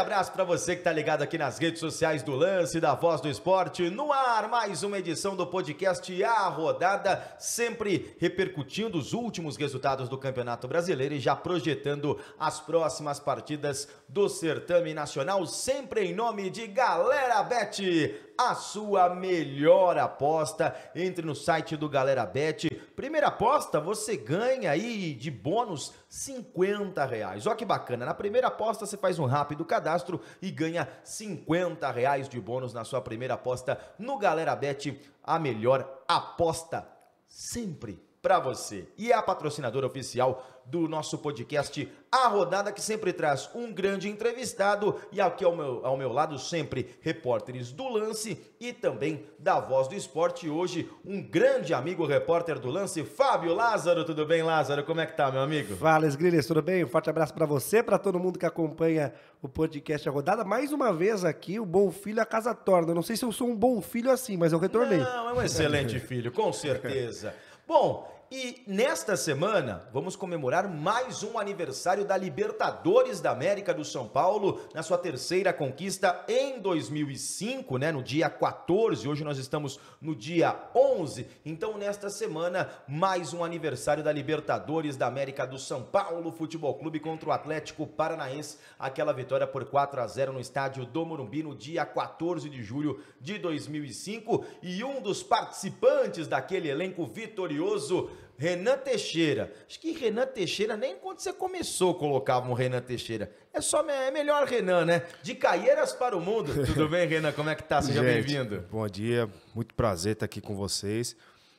abraço para você que está ligado aqui nas redes sociais do Lance, da Voz do Esporte. No ar, mais uma edição do podcast A Rodada, sempre repercutindo os últimos resultados do Campeonato Brasileiro e já projetando as próximas partidas do certame nacional, sempre em nome de Galera Bet a sua melhor aposta. Entre no site do Galera Bet. Primeira aposta, você ganha aí de bônus 50 reais. Olha que bacana. Na primeira aposta, você faz um rápido cadastro cadastro e ganha 50 reais de bônus na sua primeira aposta no Galera Bet, a melhor aposta sempre para você. E é a patrocinadora oficial do nosso podcast A Rodada, que sempre traz um grande entrevistado e aqui ao meu, ao meu lado sempre repórteres do lance e também da Voz do Esporte. Hoje, um grande amigo repórter do lance, Fábio Lázaro. Tudo bem, Lázaro? Como é que tá, meu amigo? Fala, Esgrilhas, tudo bem? Um forte abraço para você, para todo mundo que acompanha o podcast A Rodada. Mais uma vez aqui, o bom filho a casa torna. Não sei se eu sou um bom filho assim, mas eu retornei. Não, é um excelente filho, com certeza. Bom, e nesta semana, vamos comemorar mais um aniversário da Libertadores da América do São Paulo, na sua terceira conquista em 2005, né, no dia 14. Hoje nós estamos no dia 11. Então, nesta semana, mais um aniversário da Libertadores da América do São Paulo Futebol Clube contra o Atlético Paranaense. Aquela vitória por 4 a 0 no estádio do Morumbi no dia 14 de julho de 2005. E um dos participantes daquele elenco vitorioso Renan Teixeira. Acho que Renan Teixeira, nem quando você começou colocavam um Renan Teixeira. É só é melhor Renan, né? De Caieiras para o Mundo. Tudo bem, Renan? Como é que tá? Seja bem-vindo. Bom dia, muito prazer estar aqui com vocês.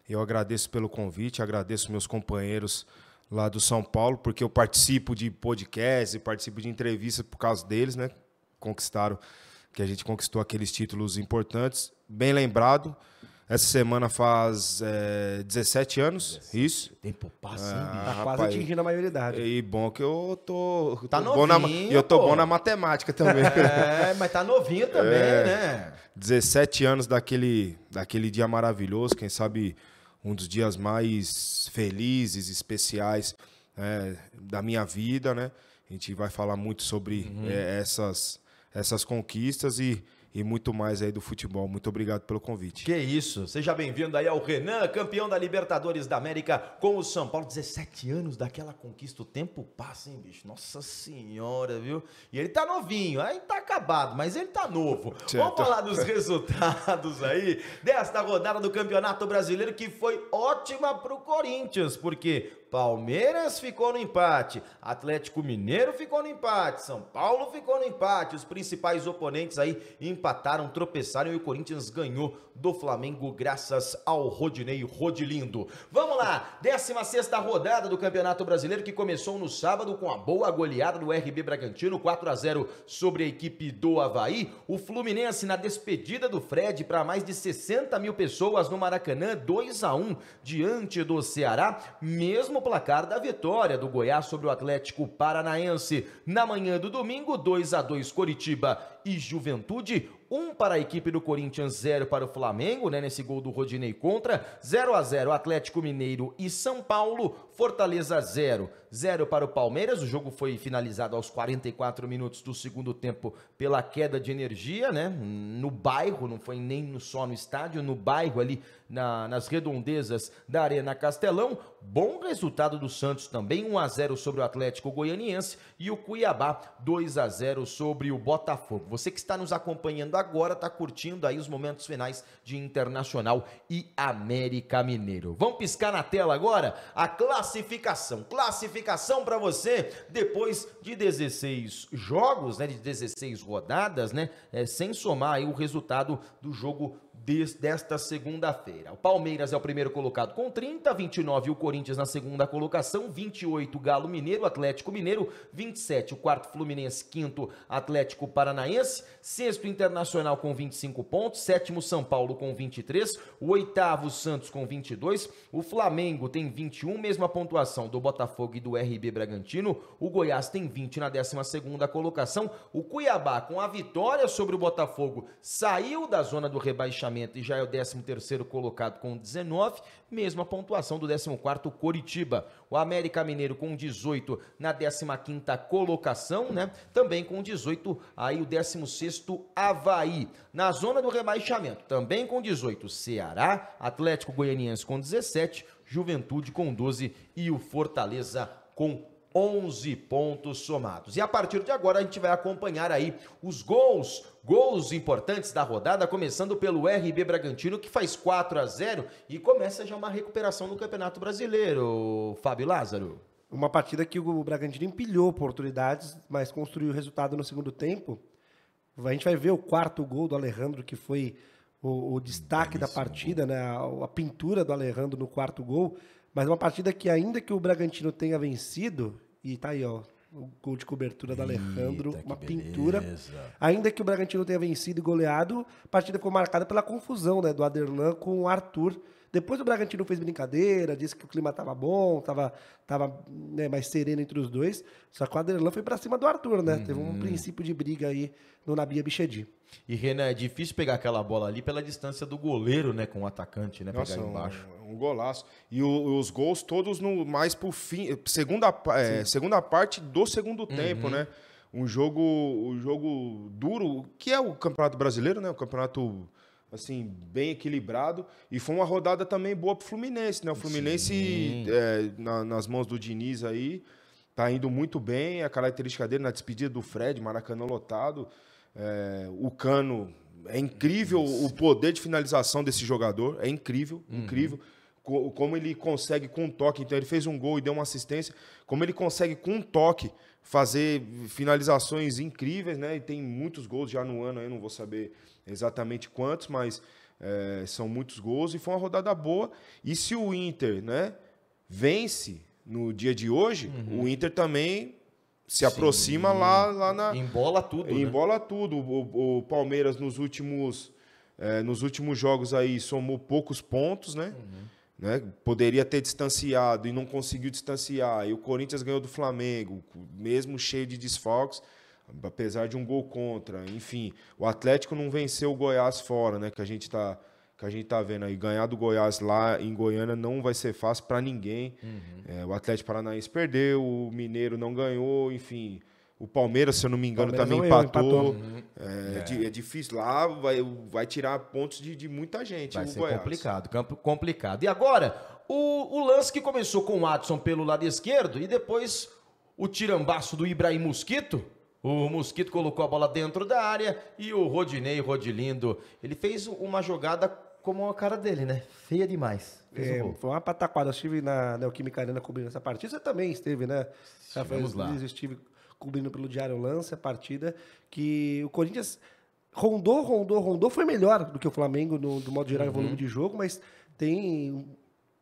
Eu agradeço pelo convite, agradeço meus companheiros lá do São Paulo, porque eu participo de podcast e participo de entrevistas por causa deles, né? Conquistaram, que a gente conquistou aqueles títulos importantes. Bem lembrado. Essa semana faz é, eh, 17 anos, isso. tem tempo passa, ah, hein? Ah, tá quase rapaz, atingindo a maioridade. E bom que eu tô. Tá tô novinho, bom na, E eu tô pô. bom na matemática também. É, mas tá novinho também, é, né? 17 anos daquele, daquele dia maravilhoso, quem sabe um dos dias mais felizes, especiais é, da minha vida, né? A gente vai falar muito sobre uhum. É, essas, essas conquistas e e muito mais aí do futebol. Muito obrigado pelo convite. Que isso. Seja bem-vindo aí ao Renan, campeão da Libertadores da América com o São Paulo. 17 anos daquela conquista. O tempo passa, hein, bicho? Nossa senhora, viu? E ele tá novinho, aí tá acabado, mas ele tá novo. Certo. Vamos falar dos resultados aí desta rodada do Campeonato Brasileiro que foi ótima pro Corinthians, porque Palmeiras ficou no empate, Atlético Mineiro ficou no empate, São Paulo ficou no empate. Os principais oponentes aí empataram, tropeçaram e o Corinthians ganhou do Flamengo graças ao Rodinei Rodilindo. Vamos lá, 16 rodada do Campeonato Brasileiro que começou no sábado com a boa goleada do RB Bragantino, 4 a 0 sobre a equipe do Havaí. O Fluminense na despedida do Fred para mais de 60 mil pessoas no Maracanã, 2 a 1 diante do Ceará, mesmo o placar da vitória do Goiás sobre o Atlético Paranaense. Na manhã do domingo, 2 a 2 Coritiba e Juventude, 1 um para a equipe do Corinthians, 0 para o Flamengo, né, nesse gol do Rodinei contra, 0 a 0 Atlético Mineiro e São Paulo, Fortaleza 0, 0 para o Palmeiras. O jogo foi finalizado aos 44 minutos do segundo tempo pela queda de energia, né? No bairro, não foi nem só no estádio, no bairro ali na, nas redondezas da Arena Castelão. Bom resultado do Santos também, 1 a 0 sobre o Atlético Goianiense e o Cuiabá 2 a 0 sobre o Botafogo. Você que está nos acompanhando agora está curtindo aí os momentos finais de Internacional e América Mineiro. Vamos piscar na tela agora a classe classificação. Classificação para você depois de 16 jogos, né, de 16 rodadas, né, é, sem somar aí o resultado do jogo desta segunda-feira. O Palmeiras é o primeiro colocado com 30, 29 o Corinthians na segunda colocação, 28 o Galo Mineiro, Atlético Mineiro, 27 o quarto Fluminense, quinto Atlético Paranaense, sexto Internacional com 25 pontos, sétimo São Paulo com 23, o oitavo Santos com 22, o Flamengo tem 21, mesma pontuação do Botafogo e do RB Bragantino, o Goiás tem 20 na 12 segunda colocação, o Cuiabá com a vitória sobre o Botafogo saiu da zona do rebaixamento rebaixamento e já é o 13º colocado com 19, mesma pontuação do 14º Coritiba. O América Mineiro com 18 na 15ª colocação, né? Também com 18 aí o 16º Havaí. Na zona do rebaixamento, também com 18, Ceará, Atlético Goianiense com 17, Juventude com 12 e o Fortaleza com 11 pontos somados. E a partir de agora a gente vai acompanhar aí os gols, gols importantes da rodada, começando pelo RB Bragantino que faz 4 a 0 e começa já uma recuperação no Campeonato Brasileiro. Fábio Lázaro. Uma partida que o Bragantino empilhou oportunidades, mas construiu o resultado no segundo tempo. A gente vai ver o quarto gol do Alejandro que foi o, o destaque Belíssimo da partida, né? A, a pintura do Alejandro no quarto gol mas uma partida que, ainda que o Bragantino tenha vencido, e tá aí, ó, o gol de cobertura da Alejandro, Eita, uma pintura. Ainda que o Bragantino tenha vencido e goleado, a partida ficou marcada pela confusão né, do Aderlan com o Arthur. Depois o Bragantino fez brincadeira, disse que o clima estava bom, estava tava, né, mais sereno entre os dois. Só que o Aderlan foi para cima do Arthur, né? Uhum. Teve um uhum. princípio de briga aí no Nabia Bichedi. E, Renan, é difícil pegar aquela bola ali pela distância do goleiro, né? Com o atacante, né? Nossa, pegar embaixo. Um, um golaço. E o, os gols todos no mais pro fim. Segunda, é, segunda parte do segundo uhum. tempo, né? um jogo, um jogo duro, que é o Campeonato Brasileiro, né? O campeonato assim, bem equilibrado. E foi uma rodada também boa pro Fluminense, né? O Fluminense, é, na, nas mãos do Diniz aí, tá indo muito bem. A característica dele na despedida do Fred, Maracanã lotado. É, o Cano, é incrível Isso. o poder de finalização desse jogador. É incrível, uhum. incrível. como ele consegue com um toque. Então, ele fez um gol e deu uma assistência. Como ele consegue com um toque fazer finalizações incríveis, né? E tem muitos gols já no ano, eu não vou saber exatamente quantos, mas é, são muitos gols e foi uma rodada boa. E se o Inter, né, vence no dia de hoje, uhum. o Inter também se aproxima Sim. lá, lá na. Embola tudo. Né? Embola né? tudo. O, o, Palmeiras nos últimos, é, nos últimos jogos aí somou poucos pontos, né? Uhum. Né? Poderia ter distanciado e não conseguiu distanciar. E o Corinthians ganhou do Flamengo, mesmo cheio de desfalques, apesar de um gol contra. Enfim, o Atlético não venceu o Goiás fora, né? Que a gente está que a gente tá vendo aí. Ganhar do Goiás lá em Goiânia não vai ser fácil para ninguém. Uhum. É, o Atlético Paranaense perdeu, o Mineiro não ganhou, enfim. O Palmeiras, se eu não me engano, também empatou. empatou. Uhum. É, é. É. é, difícil lá, vai, vai tirar pontos de, de muita gente. Vai ser Goiás. complicado, campo complicado. E agora, o, o lance que começou com o Watson pelo lado esquerdo e depois o tirambaço do Ibrahim Mosquito. O Mosquito colocou a bola dentro da área e o Rodinei, Rodilindo, ele fez uma jogada como a cara dele, né? Feia demais. É, foi uma pataquada. Eu estive na Neoquímica Arena cobrindo essa partida. Você também esteve, né? Já Rafael, lá. Estive cobrindo pelo Diário Lance a partida, que o Corinthians rondou, rondou, rondou, foi melhor do que o Flamengo no, do modo geral uhum. em volume uhum. de jogo, mas tem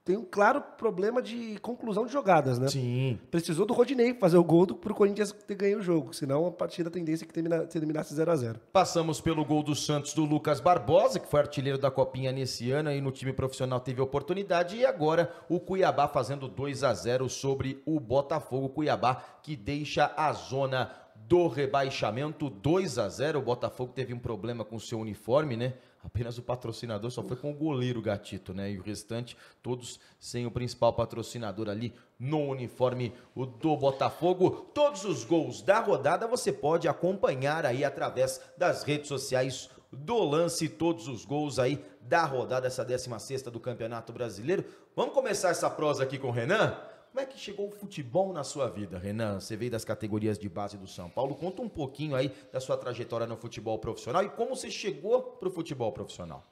tem um claro problema de conclusão de jogadas, né? Sim. Precisou do Rodinei fazer o gol para o Corinthians ter ganho o jogo, senão a partida da tendência é que termina, terminasse 0 a 0 Passamos pelo gol do Santos do Lucas Barbosa, que foi artilheiro da Copinha nesse ano e no time profissional teve oportunidade, e agora o Cuiabá fazendo 2 a 0 sobre o Botafogo. Cuiabá que deixa a zona do rebaixamento 2 a 0 O Botafogo teve um problema com o seu uniforme, né? apenas o patrocinador só foi com o goleiro Gatito, né? E o restante, todos sem o principal patrocinador ali no uniforme o do Botafogo. Todos os gols da rodada você pode acompanhar aí através das redes sociais do lance, todos os gols aí da rodada, essa 16 do Campeonato Brasileiro. Vamos começar essa prosa aqui com o Renan? Como é que chegou o futebol na sua vida, Renan? Você veio das categorias de base do São Paulo. Conta um pouquinho aí da sua trajetória no futebol profissional e como você chegou para o futebol profissional.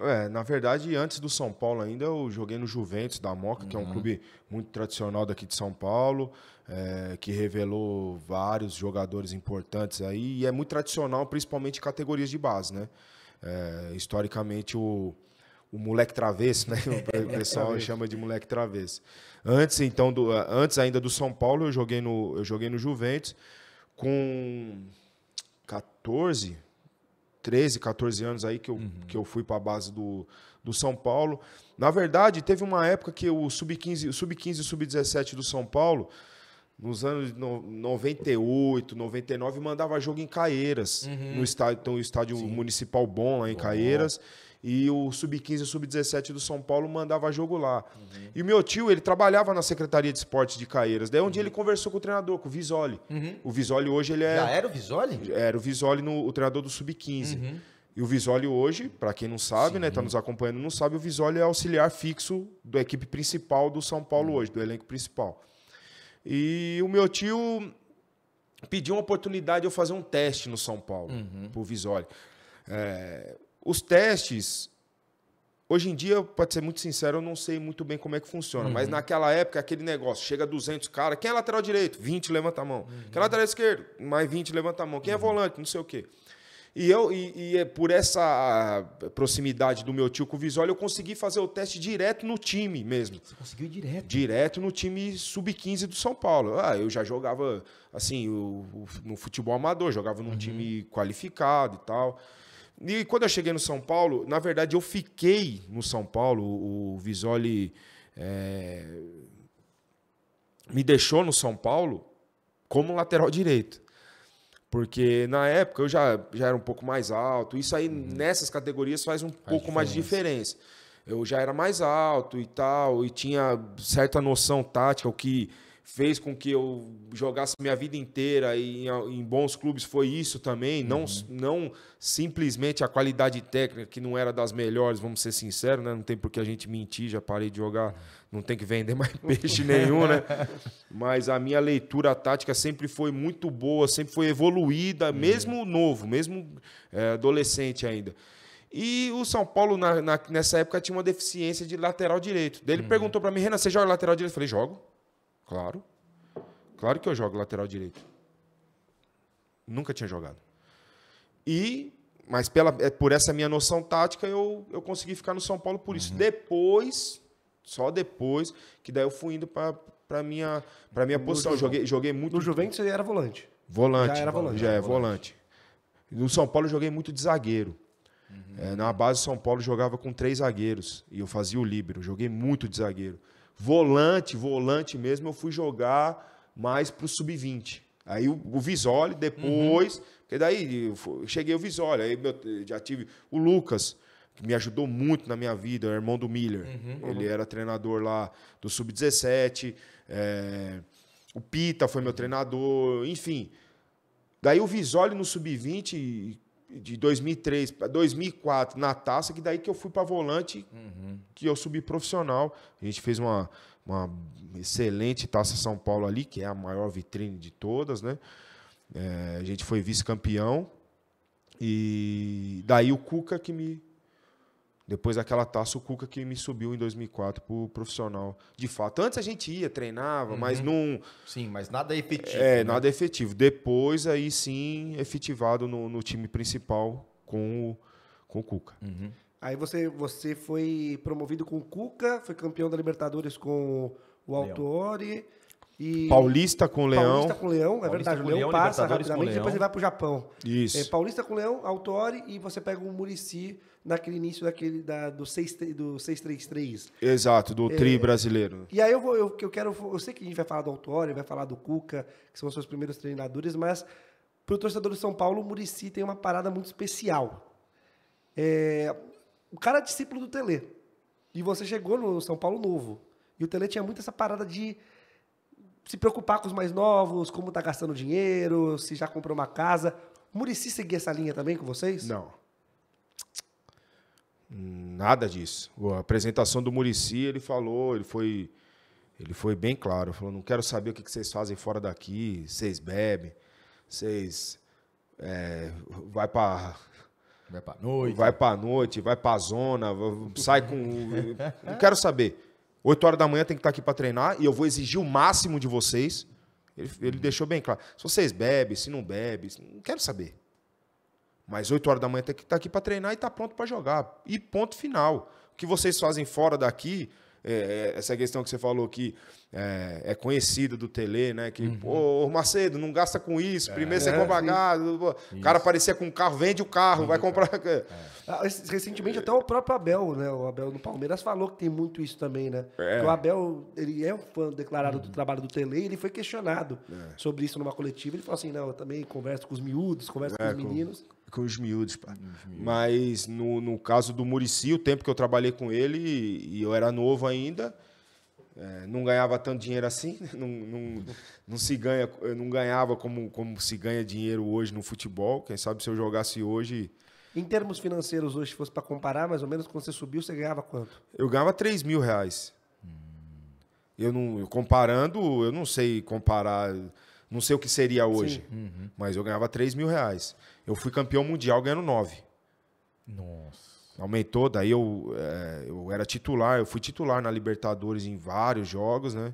É, na verdade, antes do São Paulo ainda, eu joguei no Juventus da Moca, uhum. que é um uhum. clube muito tradicional daqui de São Paulo, é, que revelou vários jogadores importantes aí, e é muito tradicional, principalmente em categorias de base, né? É, historicamente, o, o moleque travesso, né? O pessoal chama de moleque travesso. Antes então do, ah, antes ainda do São Paulo, eu joguei no eu joguei no Juventus com 14, 13, 14 anos aí que eu, uhum. que eu fui para a base do, do São Paulo. Na verdade, teve uma época que o sub-15, sub-15 e sub-17 do São Paulo nos anos 98, 99 mandava jogo em Caeiras, uhum. no estádio, então, o estádio Sim. municipal bom lá em bom. Caeiras e o sub-15 e sub-17 do São Paulo mandava jogo lá. Uhum. E o meu tio, ele trabalhava na Secretaria de Esportes de Caeiras. Daí um uhum. dia ele uhum. conversou com o treinador, com o Visoli. Uhum. O Visoli hoje ele é Já era o Visoli? Era o Visoli no o treinador do sub-15. Uhum. E o Visoli hoje, para quem não sabe, Sim. né, tá nos acompanhando, não sabe, o Visoli é auxiliar fixo da equipe principal do São Paulo uhum. hoje, do elenco principal. E o meu tio pediu uma oportunidade de eu fazer um teste no São Paulo, uhum. pro Visoli. É, os testes, hoje em dia, para ser muito sincero, eu não sei muito bem como é que funciona, uhum. mas naquela época, aquele negócio, chega 200 caras, quem é lateral direito? 20, levanta a mão. Uhum. Quem é lateral esquerdo? Mais 20, levanta a mão. Quem é uhum. é volante? Não sei o quê. E, eu, e, e é por essa proximidade do meu tio com o Visólia, eu consegui fazer o teste direto no time mesmo. Você conseguiu direto? Direto no time sub-15 do São Paulo. Ah, eu já jogava, assim, o, o, no futebol amador, jogava num uhum. time qualificado e tal. E quando eu cheguei no São Paulo, na verdade eu fiquei no São Paulo, o Visoli é, me deixou no São Paulo como lateral direito. Porque na época eu já, já era um pouco mais alto. Isso aí uhum. nessas categorias faz um faz pouco diferença. mais de diferença. Eu já era mais alto e tal, e tinha certa noção tática, o que fez com que eu jogasse minha vida inteira e em bons clubes foi isso também, uhum. não, não simplesmente a qualidade técnica, que não era das melhores, vamos ser sinceros, né? não tem por que a gente mentir, já parei de jogar, não tem que vender mais peixe nenhum, né? Mas a minha leitura tática sempre foi muito boa, sempre foi evoluída, uhum. mesmo novo, mesmo é, adolescente ainda. E o São Paulo, na, na, nessa época, tinha uma deficiência de lateral direito. Daí ele uhum. perguntou para mim, Renan, você joga lateral direito? Eu falei, jogo. Claro. Claro que eu jogo lateral direito. Nunca tinha jogado. E, mas pela, é, por essa minha noção tática, eu, eu consegui ficar no São Paulo por isso. Uhum. Depois, só depois, que daí eu fui indo para minha, para minha no posição. Ju... Joguei, joguei muito. No Juventus você era volante. Volante. Já era volante. Já é, volante. volante. No São Paulo eu joguei muito de zagueiro. Uhum. É, na base, São Paulo jogava com três zagueiros e eu fazia o líbero. Joguei muito de zagueiro. Volante, volante mesmo, eu fui jogar mais pro sub-20. Aí o, o Visoli depois, uhum. porque daí eu cheguei o Visoli, aí meu, já tive o Lucas, que me ajudou muito na minha vida, é irmão do Miller. Uhum. Ele uhum. era treinador lá do sub-17, é, eh, o Pita foi meu uhum. treinador, enfim. Daí o Visoli no sub-20 de 2003 para 2004 na taça, que daí que eu fui para volante, uhum. que eu subi profissional. A gente fez uma, uma excelente taça São Paulo ali, que é a maior vitrine de todas, né? É, a gente foi vice-campeão. E daí o Cuca que me depois daquela taça, o Cuca que me subiu em 2004 pro profissional. De fato, antes a gente ia, treinava, uhum. mas não... Sim, mas nada é efetivo. É, né? nada é efetivo. Depois aí sim, efetivado no, no time principal com o, com o Cuca. Uhum. Aí você, você foi promovido com o Cuca, foi campeão da Libertadores com o Altore E Paulista com Leão. Paulista com Leão, é Paulista verdade. O Leão, Leão passa rapidamente, depois ele vai para o Japão. Isso. É, Paulista com Leão, Altore e você pega o Murici naquele início daquele, da, do, 6, do 633. Exato, do é. tri brasileiro. E aí eu vou, eu, eu quero. Eu sei que a gente vai falar do Autório, vai falar do Cuca, que são os seus primeiros treinadores, mas para o torcedor do São Paulo, o Murici tem uma parada muito especial. É, o cara é discípulo do Tele. E você chegou no São Paulo novo. E o Tele tinha muito essa parada de se preocupar com os mais novos, como tá gastando dinheiro, se já comprou uma casa. O Murici seguia essa linha também com vocês? Não. Nada disso. A apresentação do Murici, ele falou, ele foi, ele foi bem claro. Falou, não quero saber o que vocês fazem fora daqui. Vocês bebem, vocês é, vai para vai para noite, vai para noite, vai para zona, sai com. não quero saber. 8 horas da manhã tem que estar tá aqui para treinar e eu vou exigir o máximo de vocês. Ele, ele deixou bem claro. Se vocês bebem, se não bebem, não quero saber. Mas 8 horas da manhã tem que estar tá aqui para treinar e tá pronto para jogar. E ponto final. O que vocês fazem fora daqui, é, é, essa questão que você falou que é, é conhecida do Tele, né? Que, uhum. ô, Macedo, não gasta com isso, primeiro é. você compra é. gado. O cara aparecia com um carro, vende o carro, vende vai comprar. Ah, recentemente, até o próprio Abel, né? O Abel no Palmeiras falou que tem muito isso também, né? o Abel, ele é um fã declarado uhum. do trabalho do Tele, ele foi questionado sobre isso numa coletiva. Ele falou assim: não, eu também converso com os miúdos, converso com os meninos. Com com os miúdos, pá. Miúdos. Mas no, no caso do Murici, o tempo que eu trabalhei com ele, e, e eu era novo ainda, é, não ganhava tanto dinheiro assim, não, não, não se ganha, não ganhava como, como se ganha dinheiro hoje no futebol. Quem sabe se eu jogasse hoje. Em termos financeiros, hoje, se fosse para comparar, mais ou menos, quando você subiu, você ganhava quanto? Eu ganhava 3 mil reais. Hum. Eu não, comparando, eu não sei comparar, não sei o que seria hoje, uhum. mas eu ganhava 3 mil reais eu fui campeão mundial ganhando nove. Nossa. Aumentou, daí eu, é, eu era titular, eu fui titular na Libertadores em vários jogos, né?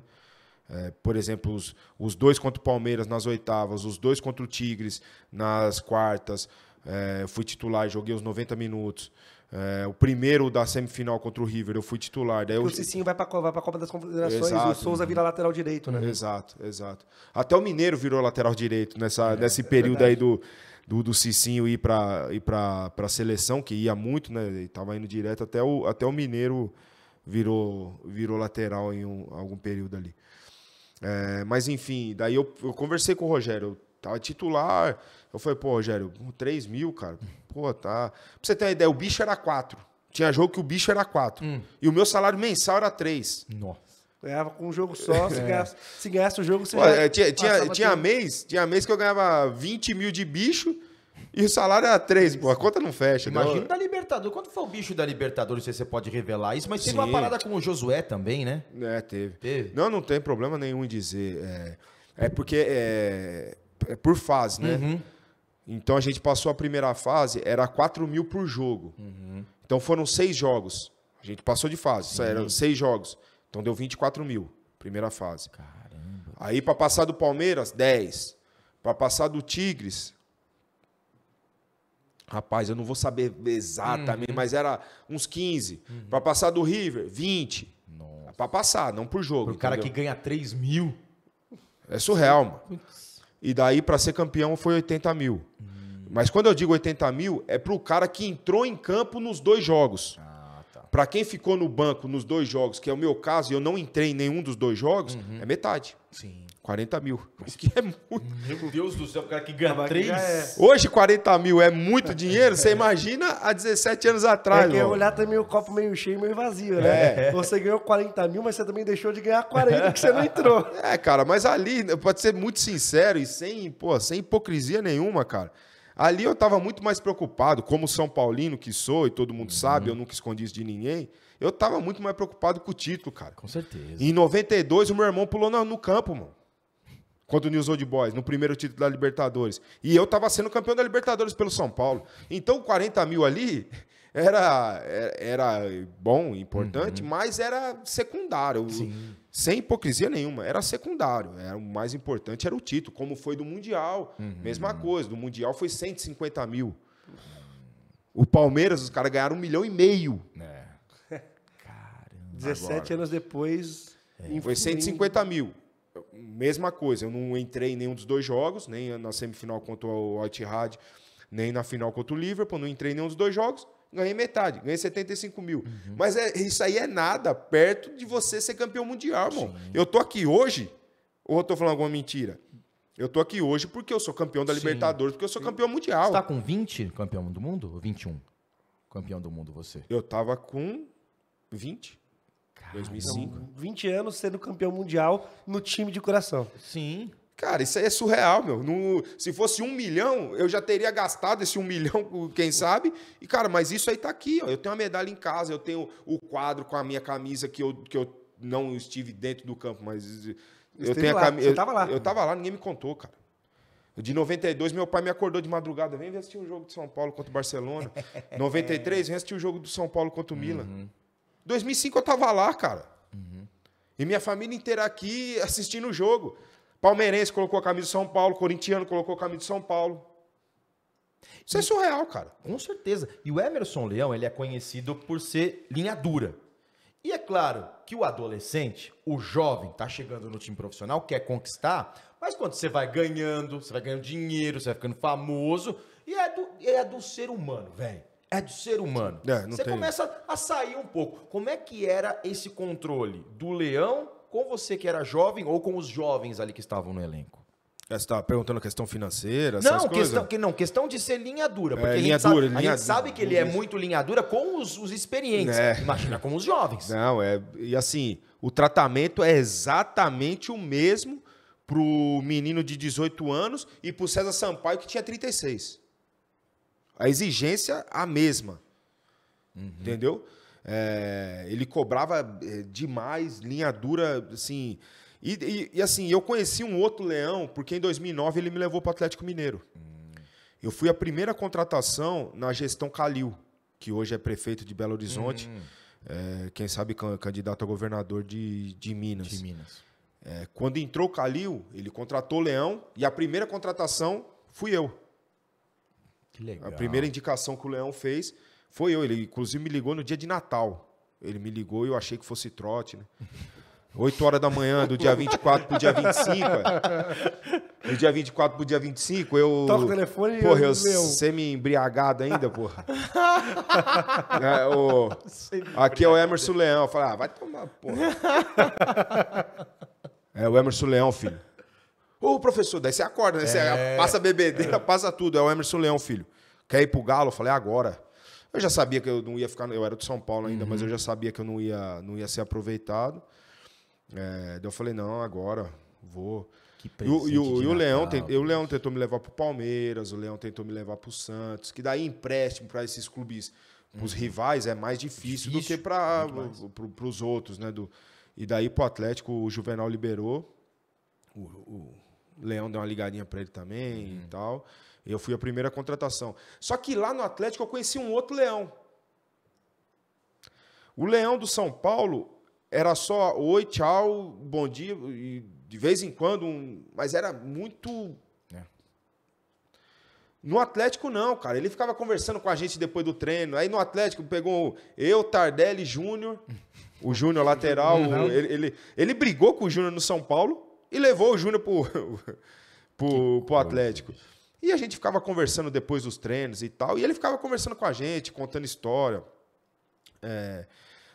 É, por exemplo, os, os dois contra o Palmeiras nas oitavas, os dois contra o Tigres nas quartas. É, eu fui titular, joguei os 90 minutos. É, o primeiro da semifinal contra o River, eu fui titular. Daí eu... O Cicinho vai para vai a Copa das Confederações exato, e o Souza vira lateral direito, né? Exato, exato. Até o Mineiro virou lateral direito nessa, é, nesse período é aí do, do, do Cicinho ir para ir a seleção, que ia muito, né? Ele tava indo direto até o, até o Mineiro virou, virou lateral em um, algum período ali. É, mas enfim, daí eu, eu, conversei com o Rogério, eu tava titular. Eu falei, pô, Rogério, 3 mil, cara. Pô, tá. Pra você ter uma ideia, o bicho era 4. Tinha jogo que o bicho era 4. Hum. E o meu salário mensal era 3. Nossa. Ganhava com um jogo só, é. se, é. ganhasse, se ganhasse o jogo, você Pô, já é, Tinha, tinha, tinha, mês, tinha mês que eu ganhava 20 mil de bicho e o salário era 3, pô. A conta não fecha. Imagina não. da Libertadores. Quanto foi o bicho da Libertadores? Não sei se você pode revelar isso, mas Sim. teve uma parada com o Josué também, né? É, teve. teve. Não, não tem problema nenhum em dizer. É, é porque é, é, por fase, né? Uhum. Então a gente passou a primeira fase, era 4 mil por jogo. Uhum. Então foram seis jogos. A gente passou de fase, uhum. eram seis jogos. Então deu 24 mil, primeira fase. Caramba. Aí para passar do Palmeiras, 10. Para passar do Tigres. Rapaz, eu não vou saber exatamente, uhum. mas era uns 15. Uhum. Para passar do River, 20. Nossa. Pra passar, não por jogo. O cara que ganha 3 mil. É surreal, mano. E daí, para ser campeão, foi 80 mil. Uhum. Mas quando eu digo 80 mil, é pro cara que entrou em campo nos dois jogos. Para quem ficou no banco nos dois jogos, que é o meu caso, e eu não entrei em nenhum dos dois jogos, uhum. é metade. Sim. 40 mil. Mas que é muito. Meu Deus do céu, o cara que ganha três. É. Hoje, 40 mil é muito dinheiro. Você imagina há 17 anos atrás. É, é olhar também o copo meio cheio e meio vazio, né? É. Você ganhou 40 mil, mas você também deixou de ganhar 40 que você não entrou. É, cara, mas ali, né, pode ser muito sincero e sem, pô, sem hipocrisia nenhuma, cara. Ali eu estava muito mais preocupado, como São Paulino que sou, e todo mundo uhum. sabe, eu nunca escondi isso de ninguém. Eu estava muito mais preocupado com o título, cara. Com certeza. Em 92, o meu irmão pulou no, no campo, mano. Quando o News Old Boys, no primeiro título da Libertadores. E eu estava sendo campeão da Libertadores pelo São Paulo. Então, 40 mil ali era, era, bom, importante, uhum. mas era secundário. Sim sem hipocrisia nenhuma, era secundário. Era, o mais importante era o título, como foi do Mundial. Uhum. Mesma coisa, do Mundial foi 150 mil. O Palmeiras, os caras ganharam um milhão e meio. É. Caramba. 17 agora. anos depois. É. Foi 150 mil. Mesma coisa, eu não entrei em nenhum dos dois jogos, nem na semifinal contra o Itihad, nem na final contra o Liverpool, não entrei em nenhum dos dois jogos ganhei metade, ganhei 75 mil. Uhum. Mas é, isso aí é nada perto de você ser campeão mundial, irmão. Eu tô aqui hoje, ou eu tô falando alguma mentira? Eu tô aqui hoje porque eu sou campeão da Sim. Libertadores, porque eu sou campeão mundial. Você tá com 20 campeão do mundo? Ou 21 campeão do mundo você? Eu tava com 20. 2005. 20 anos sendo campeão mundial no time de coração. Sim. Cara, isso aí é surreal, meu. No, se fosse um milhão, eu já teria gastado esse um milhão, quem sabe. E, cara, mas isso aí tá aqui, ó. Eu tenho a medalha em casa, eu tenho o quadro com a minha camisa que eu, que eu não estive dentro do campo, mas. eu tenho lá, a camisa. você tava lá. Eu, eu tava lá, ninguém me contou, cara. De 92, meu pai me acordou de madrugada. Vem assistir o jogo de São Paulo contra o Barcelona. 93, vem assistir o jogo do São Paulo contra o Milan. Uhum. 2005 eu tava lá, cara. Uhum. E minha família inteira aqui assistindo o jogo. Palmeirense colocou a camisa de São Paulo, corintiano colocou a camisa de São Paulo. Isso é surreal, cara. Com certeza. E o Emerson Leão, ele é conhecido por ser linha dura. E é claro que o adolescente, o jovem, tá chegando no time profissional, quer conquistar, mas quando você vai ganhando, você vai ganhando dinheiro, você vai ficando famoso, e é do, é do ser humano, velho. É do ser humano. É, você tem. começa a sair um pouco. Como é que era esse controle do Leão com você que era jovem ou com os jovens ali que estavam no elenco? É, você estava perguntando a questão financeira, não, questão, coisas? que, não, questão de ser linha dura. É, porque é, linha a gente, dura, sabe, linha a gente dura, sabe que ele é muito linha dura com os, os experientes. É. Imagina com os jovens. Não, é. E assim, o tratamento é exatamente o mesmo para o menino de 18 anos e o César Sampaio que tinha 36. A exigência a mesma. Uhum. Entendeu? É, ele cobrava é, demais, linha dura, assim. E, e, e, assim, eu conheci um outro leão, porque em 2009 ele me levou para o Atlético Mineiro. Eu fui a primeira contratação na gestão Calil, que hoje é prefeito de Belo Horizonte, hum. é, quem sabe candidato a governador de, de Minas. De Minas. É, quando entrou Calil, ele contratou o Leão e a primeira contratação fui eu. Que legal. A primeira indicação que o Leão fez. Foi eu, ele inclusive me ligou no dia de Natal. Ele me ligou e eu achei que fosse trote, né? 8 horas da manhã, do dia 24 pro dia 25. É. Do dia 24 pro dia 25, eu. Toca o telefone Porra, eu, eu semi-embriagado ainda, porra. é, o... Aqui é o Emerson Leão. Eu falei, ah, vai tomar, porra. é o Emerson Leão, filho. Ô, professor, daí você acorda, né? Você é. passa bebedeira, passa tudo. É o Emerson Leão, filho. Quer ir pro Galo? Eu falei, é agora. Eu já sabia que eu não ia ficar. Eu era de São Paulo ainda, uhum. mas eu uhum. já sabia que eu não ia, não ia ser aproveitado. É, daí eu falei, não, agora vou. E o, e, o, e o, Leão tem, e o Leão tentou me levar para o Palmeiras, o Leão tentou me levar para o Santos, que daí empréstimo para esses clubes, para os uhum. rivais, é mais difícil, difícil do que para pro, os outros, né? Do, e daí para o Atlético, o Juvenal liberou, o, o Leão deu uma ligadinha para ele também uhum. e tal. Eu fui a primeira contratação. Só que lá no Atlético eu conheci um outro leão. O leão do São Paulo era só oi, tchau, bom dia, e de vez em quando, um, mas era muito. É. No Atlético, não, cara. Ele ficava conversando com a gente depois do treino. Aí no Atlético pegou eu, Tardelli Júnior, o Júnior lateral. ele, ele, ele, brigou com o Júnior no São Paulo e levou o Júnior pro, pro, pro Atlético. Coisa. E a gente ficava conversando depois dos treinos e tal, e ele ficava conversando com a gente, contando história. É,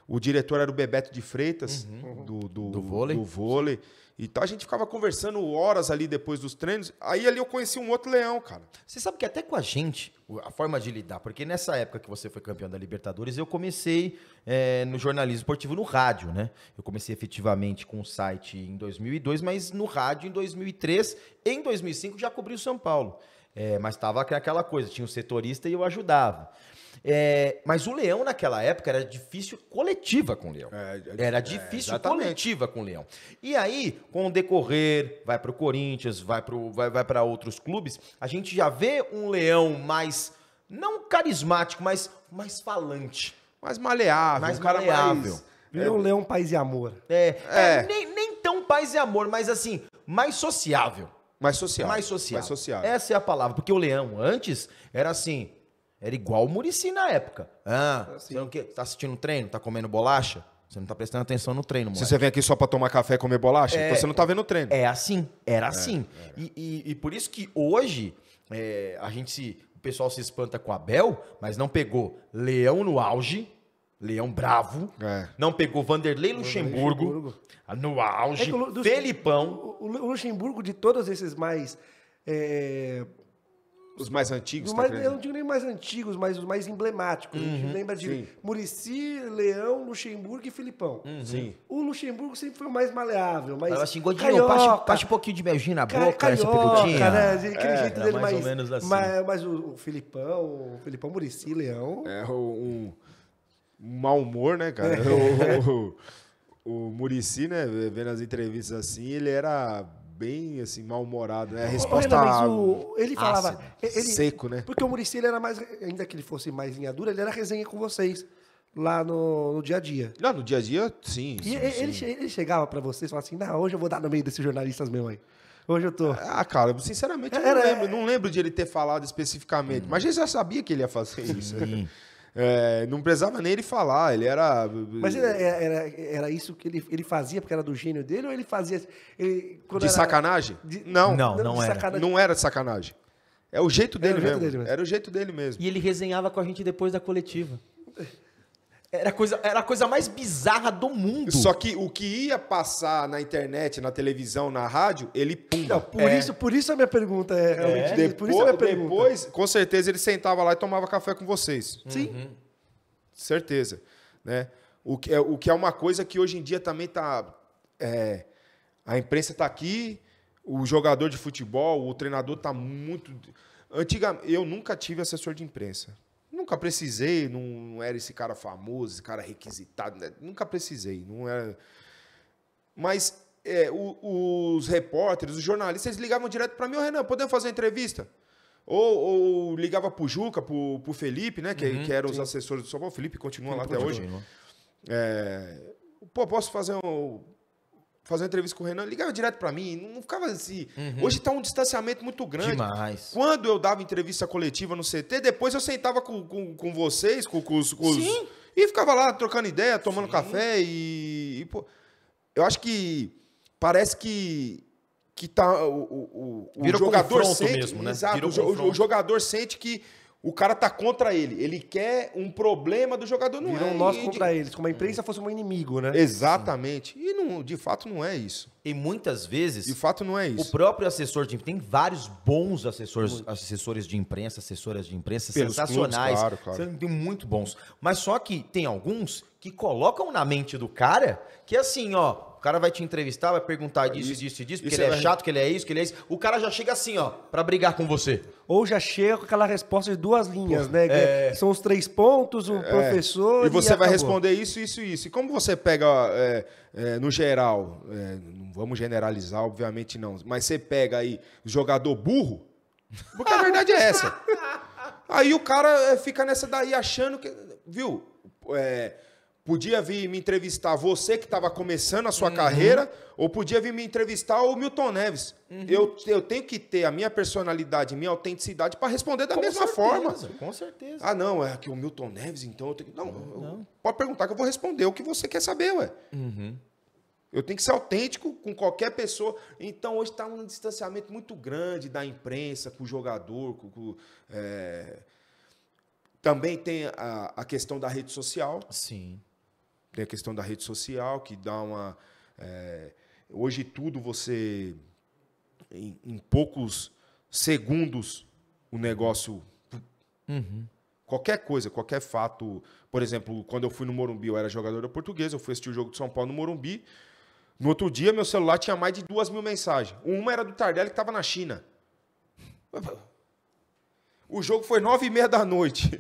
o diretor era o Bebeto de Freitas, uhum. do, do, do, vôlei. Do vôlei e tal. A gente ficava conversando horas ali depois dos treinos. Aí ali eu conheci um outro leão, cara. Você sabe que até com a gente, a forma de lidar, porque nessa época que você foi campeão da Libertadores, eu comecei é, no jornalismo esportivo no rádio, né? Eu comecei efetivamente com o site em 2002, mas no rádio em 2003. Em 2005 já cobri o São Paulo. É, mas estava aquela coisa, tinha o um setorista e eu ajudava. É, mas o leão naquela época era difícil coletiva com o leão. É, é era é, difícil é, coletiva com o leão. E aí, com o decorrer, vai para o Corinthians, vai para vai, vai outros clubes, a gente já vê um leão mais, não carismático, mas mais falante. Mais maleável, mais um cara maleável. Mais, Virou é. um leão paz e amor. É, nem, nem tão paz e amor, mas assim, mais sociável. Mais social. Mais social. Mais social. Essa é a palavra. Porque o leão antes era assim. Era igual o Murici na época. Ah, assim. Então, você não quer, tá assistindo o treino? Tá comendo bolacha? Você não tá prestando atenção no treino, mano. Se você vem aqui só pra tomar café e comer bolacha, então é, então você não tá vendo o treino. É assim, era é, assim. É. E, e, e, por isso que hoje é, a gente se, o pessoal se espanta com a Bel mas não pegou Leão no auge, Leão bravo. É. Não pegou Vanderlei Luxemburgo, Luxemburgo. no auge. É o, do, Felipão. O, o, Luxemburgo, de todos esses mais. É, os mais antigos, tá mais, tá Eu não digo nem mais antigos, mas os mais emblemáticos. Uhum, a gente uhum, lembra de Murici, Leão, Luxemburgo e Filipão. Uhum. Sim. O Luxemburgo sempre foi o mais maleável. Mas Ela xingou de novo, passa um pouquinho de Belginho na boca, carioca, essa perguntinha. Né? Aquele é, jeito dele mais. mais ou menos assim. Mas, mas o, o Filipão, o Filipão Murici, Leão. É, o. Um mau humor, né, cara? É. o, o, o Murici, né, vendo as entrevistas assim, ele era bem assim mal-humorado, né? A resposta Olha, o, ele falava ele, seco, né? Porque o Murici ele era mais ainda que ele fosse mais linha dura, ele era resenha com vocês lá no, no dia a dia. Lá no dia a dia, sim. E sim, ele, sim. ele chegava para vocês e falava assim: "Não, hoje eu vou dar no meio desses jornalistas meu aí". Hoje eu tô. Ah, cara, sinceramente, eu era, não, lembro, não lembro de ele ter falado especificamente, hum. mas gente já sabia que ele ia fazer isso. Hum. É, não precisava nem ele falar, ele era. Mas era, era, era, isso que ele, ele fazia porque era do gênio dele ou ele fazia. Ele, de era, sacanagem? De, não, não, não, era. Sacanagem. Não era de sacanagem. É o jeito dele, era o jeito dele mesmo. Era o jeito dele mesmo. E ele resenhava com a gente depois da coletiva. Era a, coisa, era a coisa mais bizarra do mundo. Só que o que ia passar na internet, na televisão, na rádio, ele pumba. Não, por, é. isso, por isso a minha pergunta é realmente. É. Depois, por isso a minha pergunta. Depois, com certeza, ele sentava lá e tomava café com vocês. Sim. Uhum. Certeza. Né? O, que é, o que é uma coisa que hoje em dia também tá. É, a imprensa tá aqui, o jogador de futebol, o treinador tá muito. Antiga, eu nunca tive assessor de imprensa nunca precisei, não, não, era esse cara famoso, esse cara requisitado, né? nunca precisei, não era. Mas é, o, os repórteres, os jornalistas, eles ligavam direto para mim, ô Renan, podemos fazer uma entrevista? Ou, ou ligava pro Juca, pro, pro Felipe, né? Que, uhum, que eram os assessores do São Paulo. O Felipe continua Felipe lá até hoje. É, Pô, posso fazer um fazer uma entrevista com o Renan, ligava direto para mim, não ficava assim. Uhum. Hoje tá um distanciamento muito grande. Demais. Quando eu dava entrevista coletiva no CT, depois eu sentava com, com, com vocês, com, com os, com Sim. e ficava lá trocando ideia, tomando Sim. café e, e pô, eu acho que parece que que tá o, o, o, o jogador sente, mesmo, né? Exato, o, o jogador sente que o cara tá contra ele. Ele quer um problema do jogador. Não Viram é. nós contra eles, como a imprensa fosse um inimigo, né? Exatamente. E não, de fato não é isso. E muitas vezes. De fato não é isso. O próprio assessor de imprensa tem vários bons assessores, assessores de imprensa, assessoras de imprensa Pelos sensacionais, clubes, claro, claro. tem muito bons. Mas só que tem alguns que colocam na mente do cara que assim, ó, o cara vai te entrevistar, vai perguntar disso, isso, disso e disso, porque ele é, é chato, que ele é isso, que ele é isso. O cara já chega assim, ó, para brigar com você. Ou já chega com aquela resposta de duas linhas, Pô, né? É... São os três pontos, o um é... professor. E você e vai responder isso, isso e isso. E como você pega, é, é, no geral, é, não vamos generalizar, obviamente não, mas você pega aí jogador burro, porque a verdade é essa. Aí o cara fica nessa daí achando que. Viu? É, Podia vir me entrevistar você que estava começando a sua uhum. carreira, ou podia vir me entrevistar o Milton Neves. Uhum. Eu, eu tenho que ter a minha personalidade, minha autenticidade para responder da com mesma certeza, forma. Com certeza. Ah, não, é que o Milton Neves, então eu tenho que. Não, eu, pode perguntar que eu vou responder o que você quer saber, ué. Uhum. Eu tenho que ser autêntico com qualquer pessoa. Então, hoje está um distanciamento muito grande da imprensa, com o jogador. Com, com, é... Também tem a, a, questão da rede social. Sim. Tem a questão da rede social, que dá uma. É, hoje tudo você. Em, em, poucos segundos o negócio. Uhum. Qualquer coisa, qualquer fato. Por exemplo, quando eu fui no Morumbi, eu era jogador da portuguesa, eu fui assistir o jogo de São Paulo no Morumbi. No outro dia, meu celular tinha mais de duas mil mensagens. Uma era do Tardelli que estava na China. O jogo foi nove e meia da noite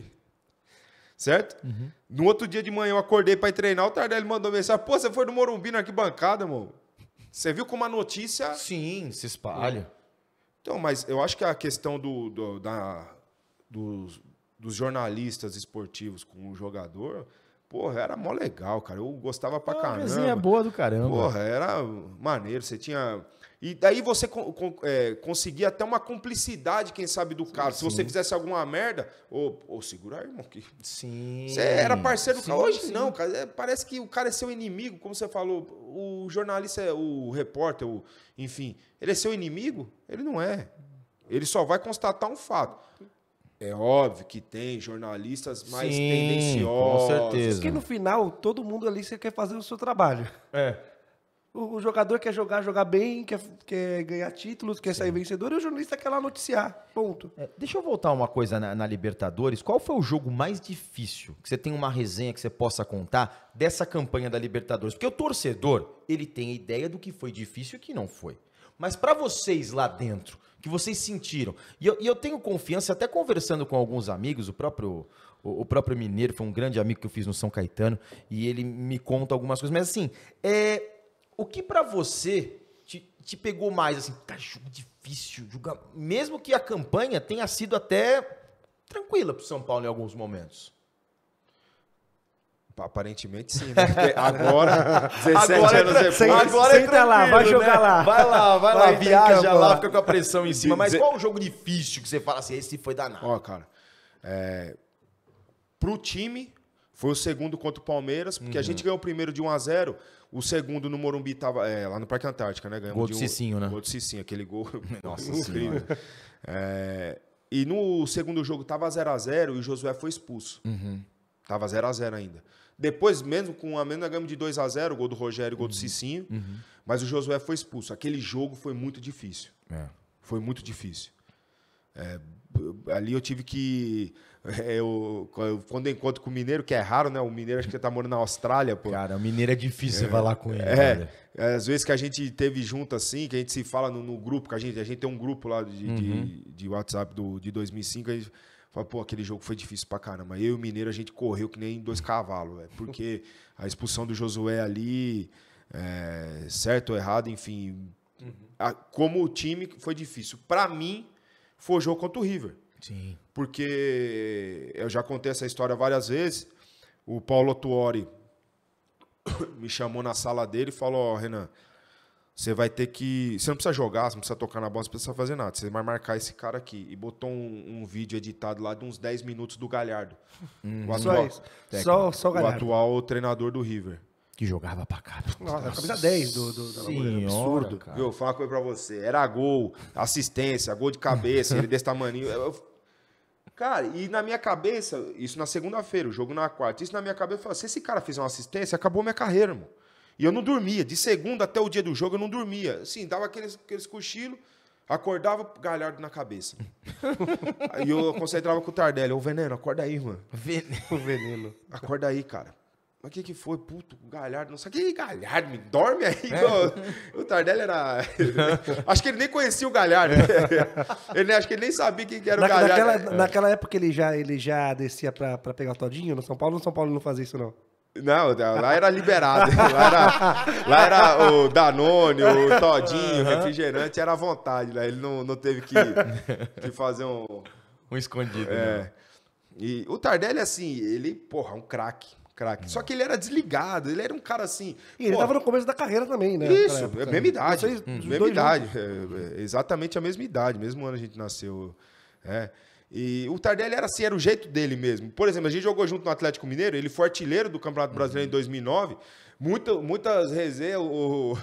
certo? Uhum. No outro dia de manhã eu acordei para treinar, o Tardelli mandou mensagem: pô, você foi no Morumbi na né? arquibancada, mano. Você viu como a notícia. Sim, se espalha. É. Então, mas eu acho que a questão do, do da, dos, dos, jornalistas esportivos com o jogador, porra, era mó legal, cara. Eu gostava pra ah, caramba. A é boa do caramba. Porra, era maneiro. Você tinha e daí você é, conseguia até uma cumplicidade, quem sabe, do cara. Se você fizesse alguma merda, ô, ô segura aí, irmão. Que... Sim. Você era parceiro do cara. Hoje sim. não, cara. É, parece que o cara é seu inimigo, como você falou. O jornalista, é o repórter, o, enfim, ele é seu inimigo? Ele não é. Ele só vai constatar um fato. É óbvio que tem jornalistas mais Sim, tendenciosos. Com certeza. Porque no final, todo mundo ali você quer fazer o seu trabalho. É. O, o, jogador quer jogar, jogar bem, quer, quer ganhar títulos, quer sair vencedor, e o jornalista quer lá noticiar. Ponto. É, deixa eu voltar uma coisa na, na, Libertadores. Qual foi o jogo mais difícil que você tem uma resenha que você possa contar dessa campanha da Libertadores? Porque o torcedor, ele tem a ideia do que foi difícil e o que não foi. Mas para vocês lá dentro, que vocês sentiram, e eu, e eu tenho confiança, até conversando com alguns amigos, o próprio o, próprio Mineiro foi um grande amigo que eu fiz no São Caetano e ele me conta algumas coisas. Mas assim, é, o que para você te, te, pegou mais, assim, cara, jogo difícil, jogo... mesmo que a campanha tenha sido até tranquila pro São Paulo em alguns momentos? Aparentemente sim, né? Agora, 17 agora é anos é depois. Sem, agora senta é lá, vai jogar né? lá. Vai lá, vai, lá, lá, viaja lá, fica com a pressão em cima. Mas qual o jogo difícil que você fala assim, esse foi danado? Ó, cara, é, pro time, foi o segundo contra o Palmeiras, porque uhum. a gente uhum. ganhou o primeiro de 1 a 0 o segundo no Morumbi tava. É, lá no Parque Antártica, né? Ganhamos gol do um, Cicinho, né? Gol do Cicinho, aquele gol. Nossa incrível. É, e no segundo jogo tava 0 a 0 e o Josué foi expulso. Uhum. Tava 0 a 0 ainda. Depois, mesmo com a menos, gama de 2 a 0 gol do Rogério, gol uhum. do Cicinho. Uhum. Mas o Josué foi expulso. Aquele jogo foi muito difícil. É. Foi muito difícil. É, ali eu tive que é, eu, quando eu encontro com o mineiro, que é raro, né? O mineiro acho que tá morando na Austrália, pô. Cara, o mineiro é difícil é, você vai lá com ele. É. é, às vezes que a gente teve junto assim, que a gente se fala no, no grupo, que a gente, a gente tem um grupo lá de, uhum. de, de, WhatsApp do, de 2005, a gente fala, pô, aquele jogo foi difícil pra caramba. Eu e o mineiro a gente correu que nem dois cavalos, véio, porque a expulsão do Josué ali, é, certo ou errado, enfim. Uhum. A, como o time foi difícil. Para mim, foi o jogo contra o River. Sim porque eu já contei essa história várias vezes. O Paulo Tuori me chamou na sala dele e falou: Ó, oh, Renan, você vai ter que. Você não precisa jogar, você não precisa tocar na bola, você não precisa fazer nada. Você vai marcar esse cara aqui. E botou um, um vídeo editado lá de uns 10 minutos do Galhardo. Hum, o atual, só, só, o Galhardo. O atual treinador do River. Que jogava pra caramba. Nossa, camisa 10 do, do, do absurdo. Cara. Viu, fala uma coisa pra você. Era gol, assistência, gol de cabeça, ele desse tamanho. Eu, Cara, e na minha cabeça, isso na segunda-feira, o jogo na quarta, isso na minha cabeça, eu falei, se esse cara fizer uma assistência, acabou minha carreira, irmão. E eu não dormia, de segunda até o dia do jogo eu não dormia. Assim, dava aqueles, aqueles cochilos, Acordava galhardo na cabeça. aí eu concentrava com o Tardelli. Ô, Veneno, acorda aí, mano. Veneno. O Veneno. Acorda aí, cara. Mas o que, que foi, puto? Galhardo, não sei o que, Galhardo, me dorme aí. É. O, Tardelli era. acho que ele nem conhecia o Galhardo. ele, acho que ele nem sabia quem que era Na, o Galhardo. Naquela, é. naquela, época ele já, ele já descia pra, pra pegar o Todinho no São Paulo ou São Paulo não fazia isso, não? Não, lá era liberado. lá, era, lá era o Danone, o Todinho, o refrigerante, era à vontade. Né? Ele não, não teve que, que fazer um. Um escondido. É. Né? E o Tardelli, assim, ele, porra, é um craque craque. Só que ele era desligado, ele era um cara assim. E ele estava no começo da carreira também, né? Isso, época, mesma né? idade. hum. mesma idade. É, é, exatamente a mesma idade, mesmo ano a gente nasceu. É. E o Tardelli era assim, era o jeito dele mesmo. Por exemplo, a gente jogou junto no Atlético Mineiro, ele foi artilheiro do Campeonato Brasileiro uhum. em 2009. Muita, muitas resenhas, o,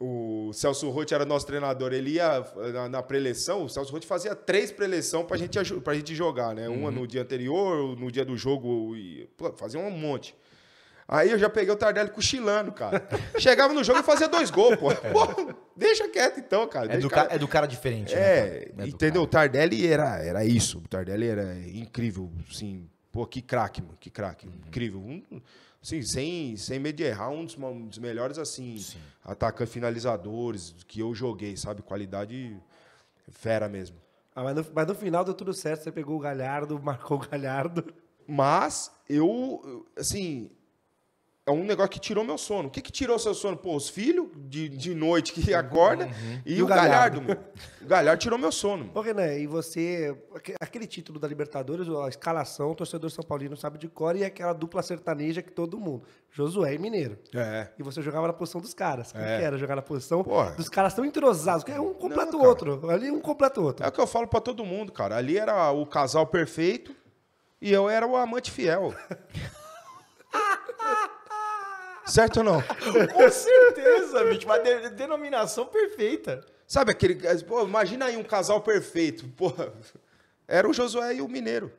o Celso Roth era nosso treinador, ele ia na, na preleção, o Celso Roth fazia três preleção pra gente, pra gente jogar, né? Uma uhum. no dia anterior, no dia do jogo, e, pô, fazia um monte. Aí eu já peguei o Tardelli cochilando, cara. Chegava no jogo e fazia dois gols, pô. É. pô deixa quieto então, cara. É, do, cara... Ca... é do cara diferente, né, é, né, cara? é entendeu? O Tardelli era, era isso. O Tardelli era incrível, sim. Pô, que craque, mano. Que craque. Uhum. Incrível. Um, Assim, sem, sem errar, um dos, um dos melhores, assim, atacantes finalizadores que eu joguei, sabe? Qualidade fera mesmo. Ah, mas, no, mas no final deu tudo certo, você pegou o Galhardo, marcou o Galhardo. Mas eu, assim, é um negócio que tirou meu sono. O que, que tirou seu sono? Pô, os filhos de, de noite que uhum, acorda uhum. e, e, o Galhardo. Galhardo o Galhardo tirou meu sono. Ô, Renan, e você. Aquele título da Libertadores, a escalação, o torcedor São Paulino sabe de cor e é aquela dupla sertaneja que todo mundo. Josué e Mineiro. É. E você jogava na posição dos caras. Como é. que era jogar na posição Porra. dos caras tão entrosados? Que é um completo o outro. Ali um completo o outro. É o que eu falo para todo mundo, cara. Ali era o casal perfeito e eu era o amante fiel. Certo ou não? Com certeza, bicho. Uma de denominação perfeita. Sabe aquele. Pô, imagina aí um casal perfeito. Porra. Era o Josué e o Mineiro.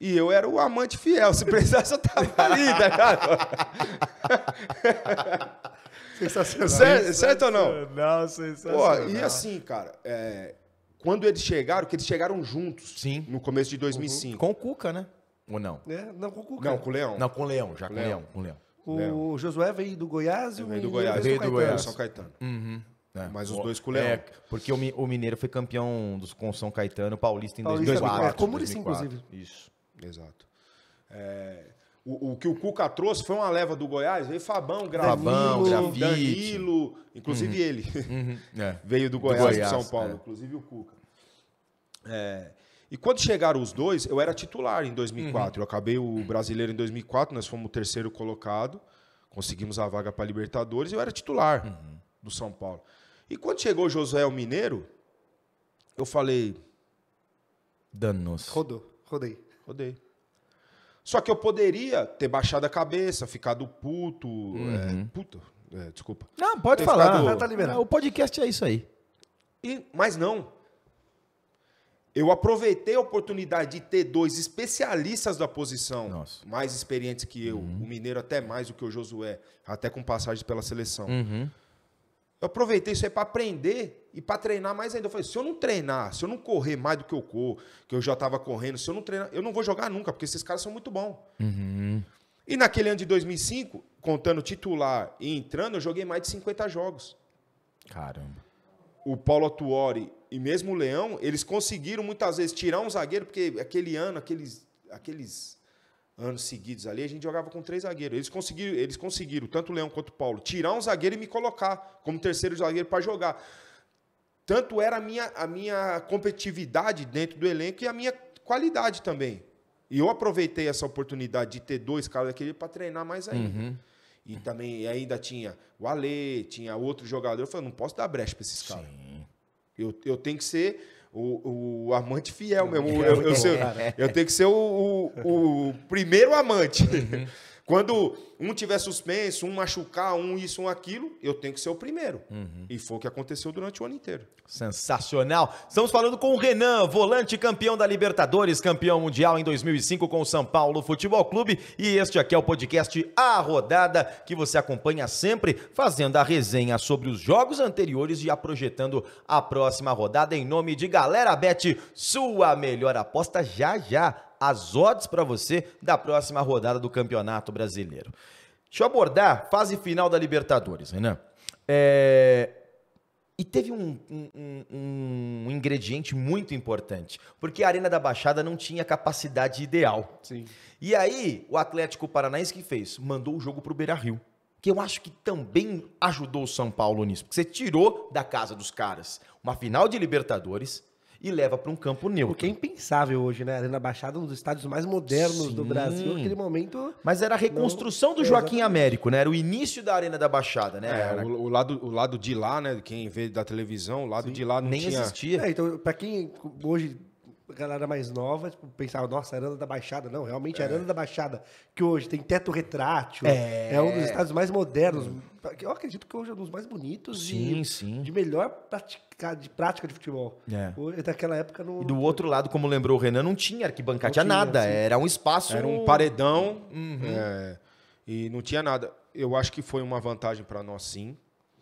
E eu era o amante fiel. Se precisasse, eu tava ali, tá ligado? Sensacional. Certo, certo ou não? Não, sensacional. Pô, e assim, cara, é, quando eles chegaram, que eles chegaram juntos. Sim. No começo de 2005. Uhum. Com o Cuca, né? Ou não? É, não, com o Cuca. Não, com o Leão. Não, com o Leão, já com o Leão. Leão. Com o Leão. Né? O Josué veio do Goiás e é, o do Goiás. Veio do, Goiás. São Caetano. Uhum. É. Mas os dois com o Leão. É, porque o, o Mineiro foi campeão dos, com São Caetano, Paulista em Paulista 2004. É, inclusive. Isso. Exato. É, o, o, que o Cuca trouxe foi uma leva do Goiás, veio Fabão, Gravilo, Danilo, inclusive uhum. ele. Uhum. É. veio do Goiás, do Goiás São Paulo, é. inclusive o Cuca. É, e quando chegaram os dois, eu era titular em 2004. Uhum. Eu acabei o brasileiro em 2004, nós fomos o terceiro colocado, conseguimos a vaga para Libertadores, eu era titular uhum. do São Paulo. E quando chegou o o Mineiro, eu falei. Danos. Rodou, rodei. Rodei. Só que eu poderia ter baixado a cabeça, ficado puto. Uhum. É, puto, é, desculpa. Não, pode ter falar. Ficado... Tá liberado. O podcast é isso aí. E, mas não, eu aproveitei a oportunidade de ter dois especialistas da posição, Nossa. mais experientes que eu, uhum. o Mineiro até mais do que o Josué, até com passagem pela seleção. Uhum. Eu aproveitei isso aí para aprender e para treinar mais ainda. Eu falei, se eu não treinar, se eu não correr mais do que eu corro, que eu já estava correndo, se eu não treinar, eu não vou jogar nunca, porque esses caras são muito bons. Uhum. E naquele ano de 2005, contando titular e entrando, eu joguei mais de 50 jogos. Caramba. O Paulo Tuori e mesmo o Leão, eles conseguiram muitas vezes tirar um zagueiro, porque aquele ano, aqueles, aqueles anos seguidos ali, a gente jogava com três zagueiros. Eles conseguiram, eles conseguiram, tanto o Leão quanto o Paulo, tirar um zagueiro e me colocar como terceiro zagueiro para jogar. Tanto era a minha, a minha competitividade dentro do elenco e a minha qualidade também. E eu aproveitei essa oportunidade de ter dois caras daquele para treinar mais ainda. Uhum. E também ainda tinha o Ale, tinha outro jogador. Eu falei, não posso dar brecha para esses Sim. caras. Eu, eu tenho que ser o, o amante fiel mesmo. É eu, eu, eu, eu tenho que ser o, o, o primeiro amante. Uhum. Quando um tiver suspenso, um machucar, um isso, um aquilo, eu tenho que ser o primeiro. Uhum. E foi o que aconteceu durante o ano inteiro. Sensacional. Estamos falando com o Renan, volante campeão da Libertadores, campeão mundial em 2005 com o São Paulo Futebol Clube. E este aqui é o podcast A Rodada, que você acompanha sempre, fazendo a resenha sobre os jogos anteriores e a projetando a próxima rodada em nome de Galera Bet, sua melhor aposta já já as odds para você da próxima rodada do Campeonato Brasileiro. Deixa eu abordar fase final da Libertadores, Renan. É... E teve um, um, um, ingrediente muito importante, porque a Arena da Baixada não tinha capacidade ideal. Sim. E aí, o Atlético Paranaense que fez? Mandou o jogo para o Beira Rio. Que eu acho que também ajudou o São Paulo nisso, porque você tirou da casa dos caras uma final de Libertadores, e leva para um campo neutro. Quem é impensável hoje, né? Arena Baixada, um dos estádios mais modernos Sim. do Brasil, naquele momento. Mas era a reconstrução não... do Joaquim Exatamente. Américo, né? Era o início da Arena da Baixada, né? É, era... o, o, lado, o lado de lá, né? Quem vê da televisão, o lado Sim. de lá não nem tinha... existia. É, então, para quem hoje galera mais nova tipo, pensava, nossa, Arena da Baixada. Não, realmente, é. Arena da Baixada, que hoje tem teto retrátil, é, é um dos estádios mais modernos, eu acredito que hoje é um dos mais bonitos sim, e sim. de melhor praticar, de prática de futebol. É. é daquela época não. E do outro lado, como lembrou o Renan, não tinha arquibancada, não tinha nada. Assim. Era um espaço. Era um paredão uhum. é, e não tinha nada. Eu acho que foi uma vantagem para nós, sim.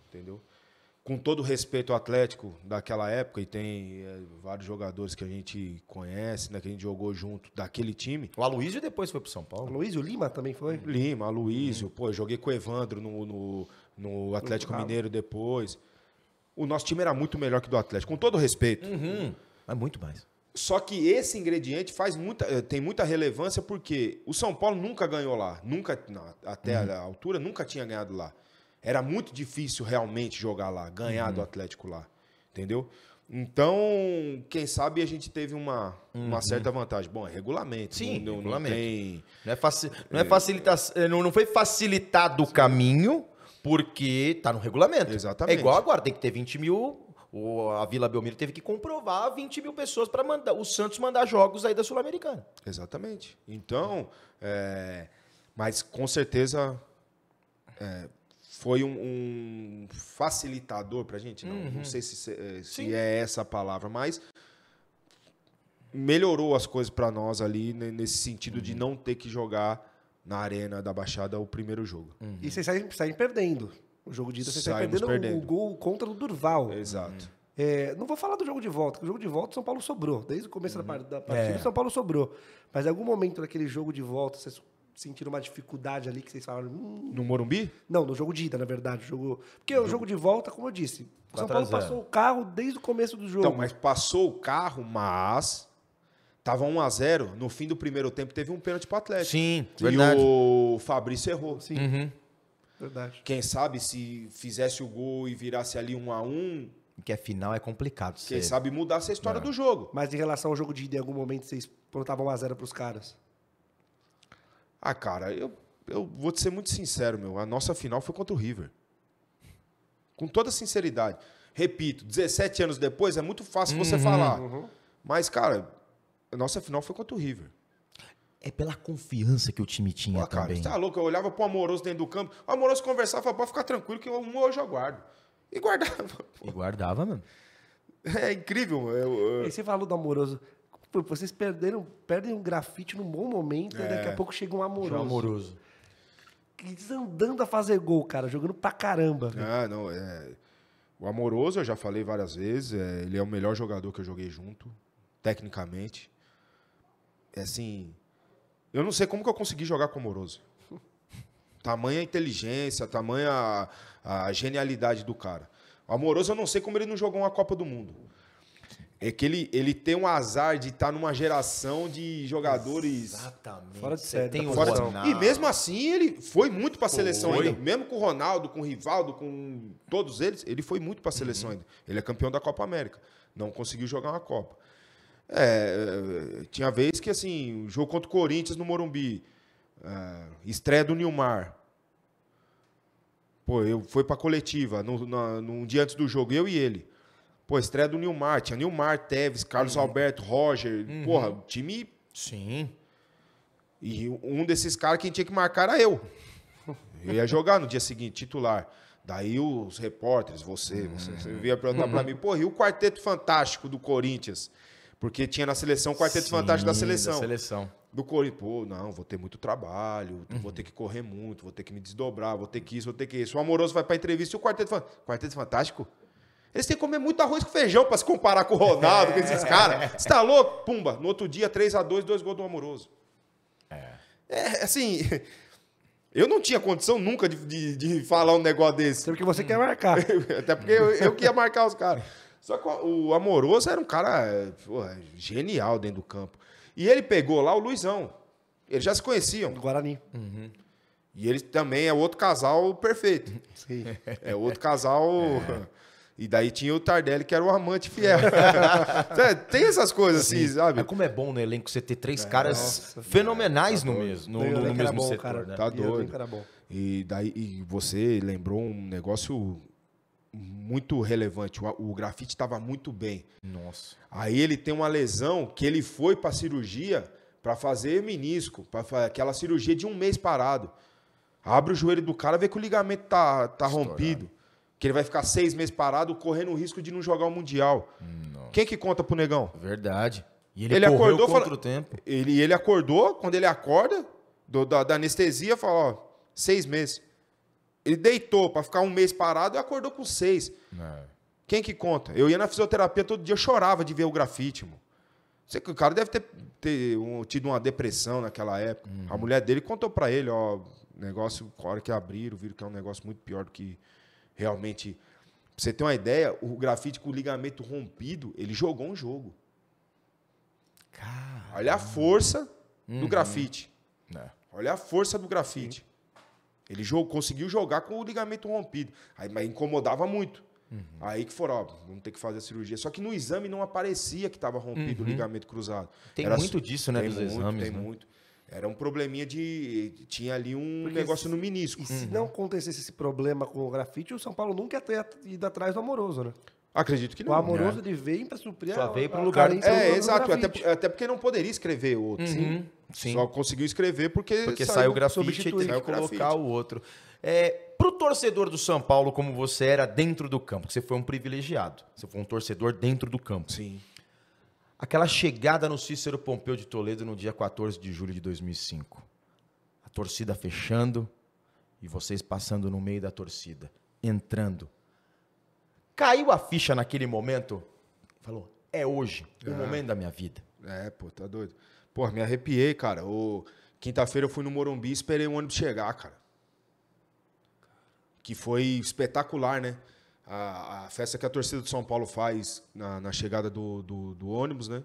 Entendeu? com todo respeito ao Atlético daquela época, e tem é, vários jogadores que a gente conhece, né, que a gente jogou junto daquele time. O Aloysio depois foi pro São Paulo. Aloysio Lima também foi? Lima, Aloysio. Hum. Pô, joguei com o Evandro no, no, no Atlético no uhum. Mineiro depois. O nosso time era muito melhor que o do Atlético, com todo respeito. Uhum. Mas muito mais. Só que esse ingrediente faz muita, eh, tem muita relevância porque o São Paulo nunca ganhou lá, nunca até uhum. a altura nunca tinha ganhado lá. Era muito difícil realmente jogar lá, ganhar uhum. do Atlético lá. Entendeu? Então, quem sabe a gente teve uma, uhum. uma certa vantagem. Bom, é regulamento. Sim, não, regulamento. Não, tem... não é, faci... não é, é. facilitação. Eh, não, não foi facilitado o caminho, porque tá no regulamento. Exatamente. É igual agora, tem que ter 20 mil. O, a Vila Belmiro teve que comprovar 20 mil pessoas para mandar o Santos mandar jogos aí da Sul-Americana. Exatamente. Então, é... mas com certeza. É foi um, um facilitador para a gente, não, uhum. não sei se, se, eh, é essa a palavra, mas melhorou as coisas para nós ali nesse sentido uhum. de não ter que jogar na arena da Baixada o primeiro jogo. Uhum. E vocês saem, saem, perdendo. O jogo de ida vocês saem perdendo, perdendo, o gol contra o Durval. Exato. Uhum. É, não vou falar do jogo de volta, porque o jogo de volta o São Paulo sobrou. Desde o começo uhum. da partida, o é. São Paulo sobrou. Mas em algum momento daquele jogo de volta, vocês sentiram uma dificuldade ali que vocês falaram. Hum. No Morumbi? Não, no jogo de ida, na verdade. Jogo... Porque jogo... o jogo de volta, como eu disse, o São Paulo passou é. o carro desde o começo do jogo. Então, mas passou o carro, mas. Tava 1 a 0 no fim do primeiro tempo teve um pênalti pro Atlético. Sim, e verdade. E o Fabrício errou. Sim. Uhum. Verdade. Quem sabe se fizesse o gol e virasse ali 1 a 1 que é final é complicado. Quem ser... sabe mudar essa história do jogo. Mas em relação ao jogo de ida, em algum momento vocês plantavam 1x0 pros caras? Ah, cara, eu, eu vou te ser muito sincero, meu. A nossa final foi contra o River. Com toda sinceridade. Repito, 17 anos depois é muito fácil uhum, você falar. Uhum. Mas, cara, a nossa final foi contra o River. É pela confiança que o time tinha Pô, ah, cara, também. tá louco? Eu olhava pro Amoroso dentro do campo. O Amoroso conversava, falava, pode ficar tranquilo que um hoje eu guardo. E guardava. E guardava, mano. É incrível. Eu, eu... Esse valor do Amoroso. Pô, vocês perderam, perdem um grafite num bom momento é, né? e daqui a é, pouco chega um amoroso. Um amoroso. Desandando a fazer gol, cara, jogando pra caramba. Ah, não, é... O Amoroso, eu já falei várias vezes, é, ele é o melhor jogador que eu joguei junto, tecnicamente. É assim, eu não sei como que eu consegui jogar com o Amoroso. Tamanha inteligência, tamanha a, a genialidade do cara. O Amoroso, eu não sei como ele não jogou uma Copa do Mundo. É que ele, ele tem um azar de estar tá numa geração de jogadores. Exatamente. Fora de série. Tem fora o E mesmo assim, ele foi muito para a seleção ainda. Mesmo com o Ronaldo, com o Rivaldo, com todos eles, ele foi muito para a seleção uhum. ainda. Ele é campeão da Copa América. Não conseguiu jogar uma Copa. É, é tinha vez que, assim, o jogo contra o Corinthians no Morumbi, uh, estreia do Nilmar. Pô, eu fui para coletiva no, num dia antes do jogo, eu e ele. Pô, estreia do Nilmar. Tinha Nilmar, Teves, Carlos uhum. Alberto, Roger. Uhum. Porra, time. Sim. E um desses caras que tinha que marcar era eu. Eu ia jogar no dia seguinte, titular. Daí os repórteres, você, você, você uhum. via perguntar uhum. pra mim, porra, e o Quarteto Fantástico do Corinthians? Porque tinha na seleção o Quarteto Sim, Fantástico da seleção. Da seleção. Do Corinthians, pô, não, vou ter muito trabalho, uhum. vou ter que correr muito, vou ter que me desdobrar, vou ter que isso, vou ter que isso. O Amoroso vai pra entrevista e o Quarteto Fantástico. Quarteto Fantástico? Eles têm que comer muito arroz com feijão para se comparar com o Ronaldo, com esses é. caras. Você tá louco? Pumba, no outro dia, 3 a 2 dois gols do Amoroso. É. é assim, eu não tinha condição nunca de, de, de falar um negócio desse. Até porque você hum. quer marcar. Até porque eu, eu queria marcar os caras. Só que o Amoroso era um cara porra, genial dentro do campo. E ele pegou lá o Luizão. Eles já se conheciam. Do Guarani. Uhum. E ele também é outro casal perfeito. Sim. É outro casal. É. E daí tinha o Tardelli, que era o amante fiel. É, tem essas coisas assim, sabe? Mas como é bom no elenco você ter três é, caras nossa, fenomenais tá no mesmo, no, no, no mesmo bom, setor, cara, né? Tá doido. Era bom. E daí e você lembrou um negócio muito relevante. O, o grafite estava muito bem. Nossa. Aí ele tem uma lesão que ele foi para cirurgia para fazer menisco, para aquela cirurgia de um mês parado. Abre o joelho do cara, vê que o ligamento tá, tá rompido que ele vai ficar seis meses parado, correndo o risco de não jogar o Mundial. Nossa. Quem que conta pro negão? Verdade. E ele, ele acordou contra fala... o tempo. Ele, ele acordou, quando ele acorda, do, da, da, anestesia, fala, ó, seis meses. Ele deitou para ficar um mês parado e acordou com seis. É. Quem que conta? Eu ia na fisioterapia todo dia, chorava de ver o grafite, mano. o cara deve ter, ter um, tido uma depressão naquela época. Uhum. A mulher dele contou para ele, ó, negócio, hora que abriram, viram que é um negócio muito pior do que realmente. Pra você ter uma ideia, o grafite com o ligamento rompido, ele jogou um jogo. Caramba. Olha a força uhum. do grafite. É. Olha a força do grafite. Ele jogou, conseguiu jogar com o ligamento rompido. Aí, mas incomodava muito. Uhum. Aí que foram, ó, vamos ter que fazer a cirurgia. Só que no exame não aparecia que estava rompido uhum. o ligamento cruzado. Tem Era muito disso, né? Tem dos muito, exames, tem né? muito. Era um probleminha de. Tinha ali um Porque negócio se, no menisco. E se uhum. não acontecesse esse problema com o grafite, o São Paulo nunca ia ter ido atrás do Amoroso, né? Acredito que não. O amoroso de né? ele vem para suprir. Só a, veio para o lugar. É, exato. Até, até porque não poderia escrever outro. Uhum, sim. Só conseguiu escrever porque, porque saiu, saiu o grafite e teve que colocar o outro. É, para o torcedor do São Paulo, como você era dentro do campo, você foi um privilegiado. Você foi um torcedor dentro do campo. Sim aquela chegada no Cícero Pompeu de Toledo no dia 14 de julho de 2005. A torcida fechando e vocês passando no meio da torcida, entrando. Caiu a ficha naquele momento, falou: é hoje, é. o momento da minha vida. É, pô, tá doido. Pô, me arrepiei, cara. O... Quinta-feira eu fui no Morumbi e esperei o ônibus chegar, cara. Que foi espetacular, né? a, a, festa que a torcida do São Paulo faz na, na chegada do, do, do, ônibus, né?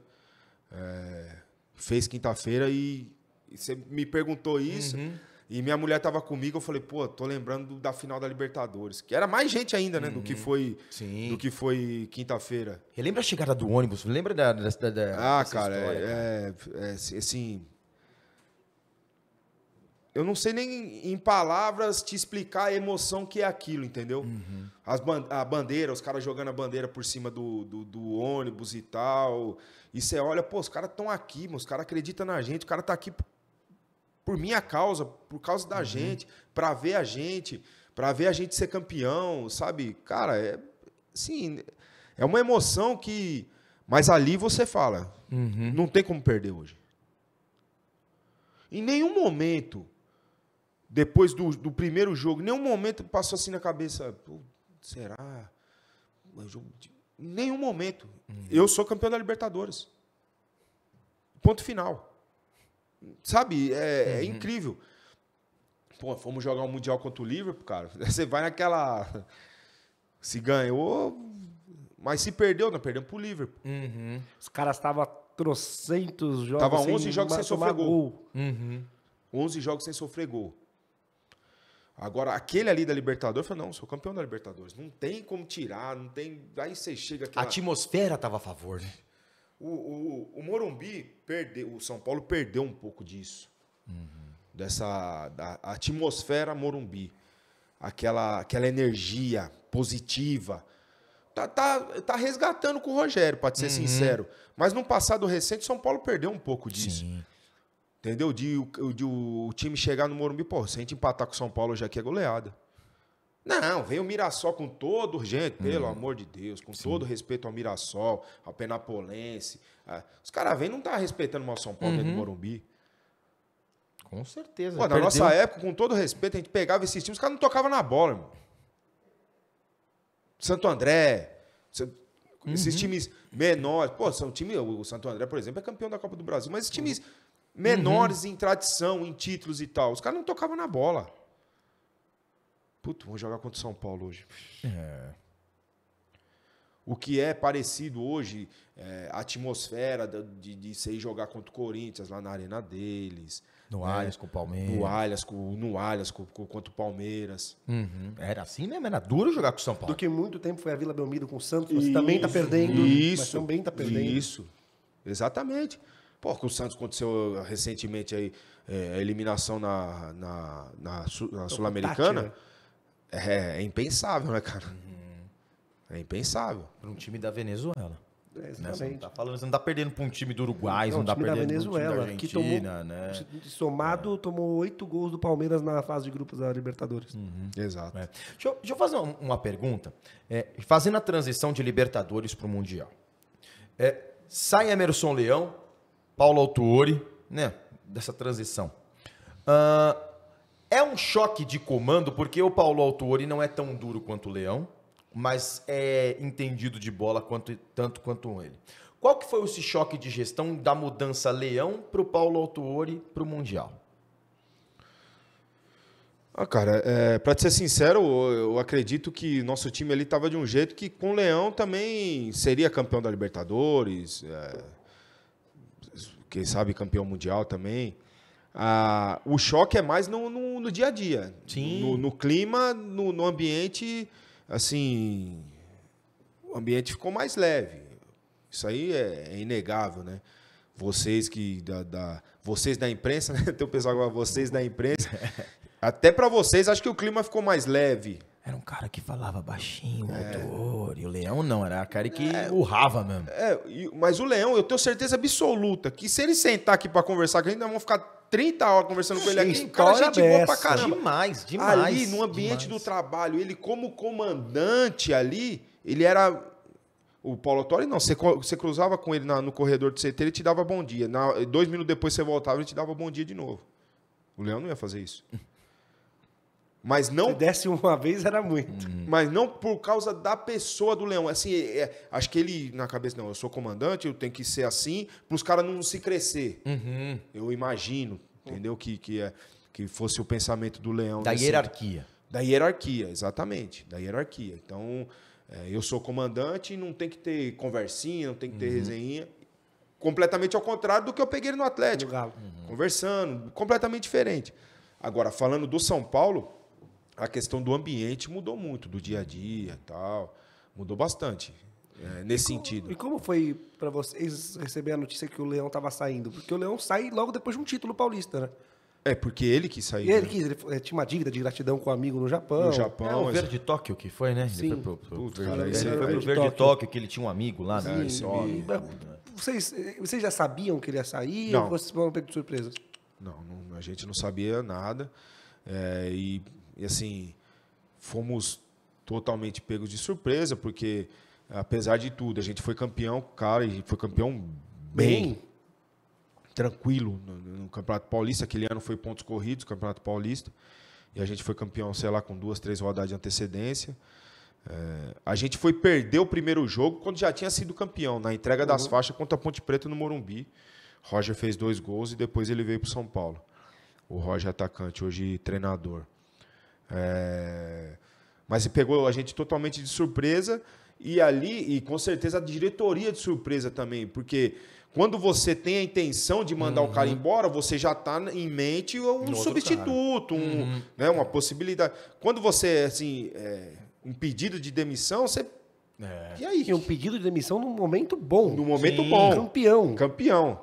É, fez quinta-feira e, e, você me perguntou isso. Uhum. E minha mulher estava comigo, eu falei, pô, tô lembrando da final da Libertadores. Que era mais gente ainda, né? Uhum. Do que uhum. foi Sim. do que foi quinta-feira. lembra a chegada do ônibus? Lembra da. da, da ah, cara, história, é, cara, é, é assim eu não sei nem em palavras te explicar a emoção que é aquilo, entendeu? Uhum. As ban a bandeira, os caras jogando a bandeira por cima do, do, do ônibus e tal. E você olha, pô, os caras estão aqui, mano, os caras acreditam na gente, o cara tá aqui por, minha causa, por causa da uhum. gente, para ver a gente, para ver a gente ser campeão, sabe? Cara, é sim, é uma emoção que mas ali você fala, uhum. não tem como perder hoje. Em nenhum momento depois do, do primeiro jogo, nenhum momento passou assim na cabeça, será? Nenhum momento. Uhum. Eu sou campeão da Libertadores. Ponto final. Sabe? É, é uhum. é incrível. Pô, fomos jogar um Mundial contra o Liverpool, cara. Você vai naquela. Se ganhou, mas se perdeu, não perdemos pro Liverpool. Uhum. Os caras estavam trocentos jogos. Tava 11 uhum. jogos sem sofrer gol. 11 jogos sem sofrer gol. Agora, aquele ali da Libertadores, falou: não, sou campeão da Libertadores. Não tem como tirar, não tem. Aí você chega aqui. Aquela... A atmosfera estava a favor, né? O, o, o, Morumbi perdeu, o São Paulo perdeu um pouco disso. Uhum. Dessa da atmosfera Morumbi. Aquela, aquela energia positiva. Tá, tá, tá resgatando com o Rogério, para ser uhum. sincero. Mas no passado recente, São Paulo perdeu um pouco disso. Sim. Entendeu? De, de o time chegar no Morumbi, pô, se a gente empatar com o São Paulo, já aqui é goleada. Não, vem o Mirassol com todo urgente, hum. pelo amor de Deus, com Sim. todo respeito ao Mirassol, ao Penapolense. os caras vêm não tá respeitando o São Paulo uhum. dentro do uhum. Morumbi. Com certeza. Pô, na perdeu. nossa época, com todo respeito, a gente pegava esses times, os caras não tocavam na bola, irmão. Santo André, esses uhum. times menores. Pô, são times. O Santo André, por exemplo, é campeão da Copa do Brasil, mas esses uhum. times. Uhum menores uhum. em tradição, em títulos e tal. Os caras não tocavam na bola. Puto, vamos jogar contra o São Paulo hoje. É. O que é parecido hoje, é, a atmosfera de, de você jogar contra o Corinthians lá na arena deles. No né? com o Palmeiras. No Allianz, com, no Allianz com, com, contra o Palmeiras. Uhum. Era assim mesmo, né? era duro jogar com o São Paulo. Do que muito tempo foi a Vila Belmiro com o Santos, você tá isso, também está perdendo. Isso. também está perdendo. Isso, exatamente. Pô, que o Santos aconteceu eh, recentemente aí, é, a eliminação na, na, na, na Sul-Americana. É, é, impensável, né, cara? Uhum. É impensável. Para um time da Venezuela. É, exatamente. Né, você, não tá falando, você não tá perdendo para um time do Uruguai, não, não tá perdendo para um time da Argentina, que tomou, né? Somado, é. tomou oito gols do Palmeiras na fase de grupos da Libertadores. Uhum. Exato. É. Deixa, eu, deixa, eu, fazer uma pergunta. É, fazendo a transição de Libertadores para o Mundial. É, sai Emerson Leão, Paulo Autuori, né? Dessa transição. Uh, é um choque de comando, porque o Paulo Autuori não é tão duro quanto o Leão, mas é entendido de bola quanto, tanto quanto ele. Qual que foi esse choque de gestão da mudança Leão para o Paulo Autuori para o Mundial? Ah, cara, é, para ser sincero, eu, eu, acredito que nosso time ali estava de um jeito que com o Leão também seria campeão da Libertadores. É quem sabe campeão mundial também. Ah, o choque é mais no, no, no dia a dia. Sim. No, no clima, no, no, ambiente, assim. O ambiente ficou mais leve. Isso aí é, é inegável, né? Vocês que da, da vocês da imprensa, né? Tem o pessoal agora, vocês da imprensa. Até para vocês, acho que o clima ficou mais leve era um cara que falava baixinho, é. autor. E o leão não, era a cara que é, urrava mesmo. É, mas o leão, eu tenho certeza absoluta que se ele sentar aqui para conversar, que a gente vai ficar 30 horas conversando com ele aqui, cara, gente boa pra caramba. Demais, demais. Ali, no ambiente demais. do trabalho, ele como comandante ali, ele era o Paulo Autori não, você, você cruzava com ele na, no corredor do CT, ele te dava bom dia. Na, dois minutos depois você voltava, ele te dava bom dia de novo. O Leão não ia fazer isso. Mas não. Se desse uma vez era muito. Uhum. Mas não por causa da pessoa do leão. Assim, é, acho que ele, na cabeça, não, eu sou comandante, eu tenho que ser assim, para os caras não se crescer. Uhum. Eu imagino, entendeu? Que, que, é, que fosse o pensamento do leão. Da hierarquia. Da hierarquia, exatamente. Da hierarquia. Então, é, eu sou comandante, não tem que ter conversinha, não tem que ter uhum. resenha. Completamente ao contrário do que eu peguei no Atlético. Uhum. Conversando, completamente diferente. Agora, falando do São Paulo a questão do ambiente mudou muito, do dia a dia tal. Mudou bastante. É, nesse e como, sentido. E como foi para vocês receber a notícia que o Leão estava saindo? Porque o Leão sai logo depois de um título paulista, né? É, porque ele quis sair. Ele né? quis, ele é, tinha uma dívida de gratidão com um amigo no Japão. No Japão. É, o Verde Tóquio que foi, né? Sim. Ele foi pro, pro, Puta, ele, foi pro Verde, Tóquio. Tóquio, que ele tinha um amigo lá. Né? Sim, né? esse homem, vocês, vocês já sabiam que ele ia sair? Não. Ou vocês foram pegos de surpresa? Não, não, a gente não sabia nada. É, e e assim, fomos totalmente pegos de surpresa, porque apesar de tudo, a gente foi campeão, cara, e foi campeão bem, bem. tranquilo no, no, Campeonato Paulista. Aquele ano foi pontos corridos, Campeonato Paulista. E a gente foi campeão, sei lá, com duas, três rodadas de antecedência. É, a gente foi perder o primeiro jogo quando já tinha sido campeão, na entrega das uhum. faixas contra a Ponte Preta no Morumbi. Roger fez dois gols e depois ele veio para São Paulo. O Roger é atacante, hoje treinador. É... Mas pegou a gente totalmente de surpresa e ali, e com certeza a diretoria de surpresa também, porque quando você tem a intenção de mandar uhum. o cara uhum. embora, você já está em mente um substituto, um, uhum. né, uma possibilidade. Quando você, é, assim, é, um pedido de demissão, você. É. E aí? E um pedido de demissão num momento bom. Num momento Sim. bom. Campeão. Campeão.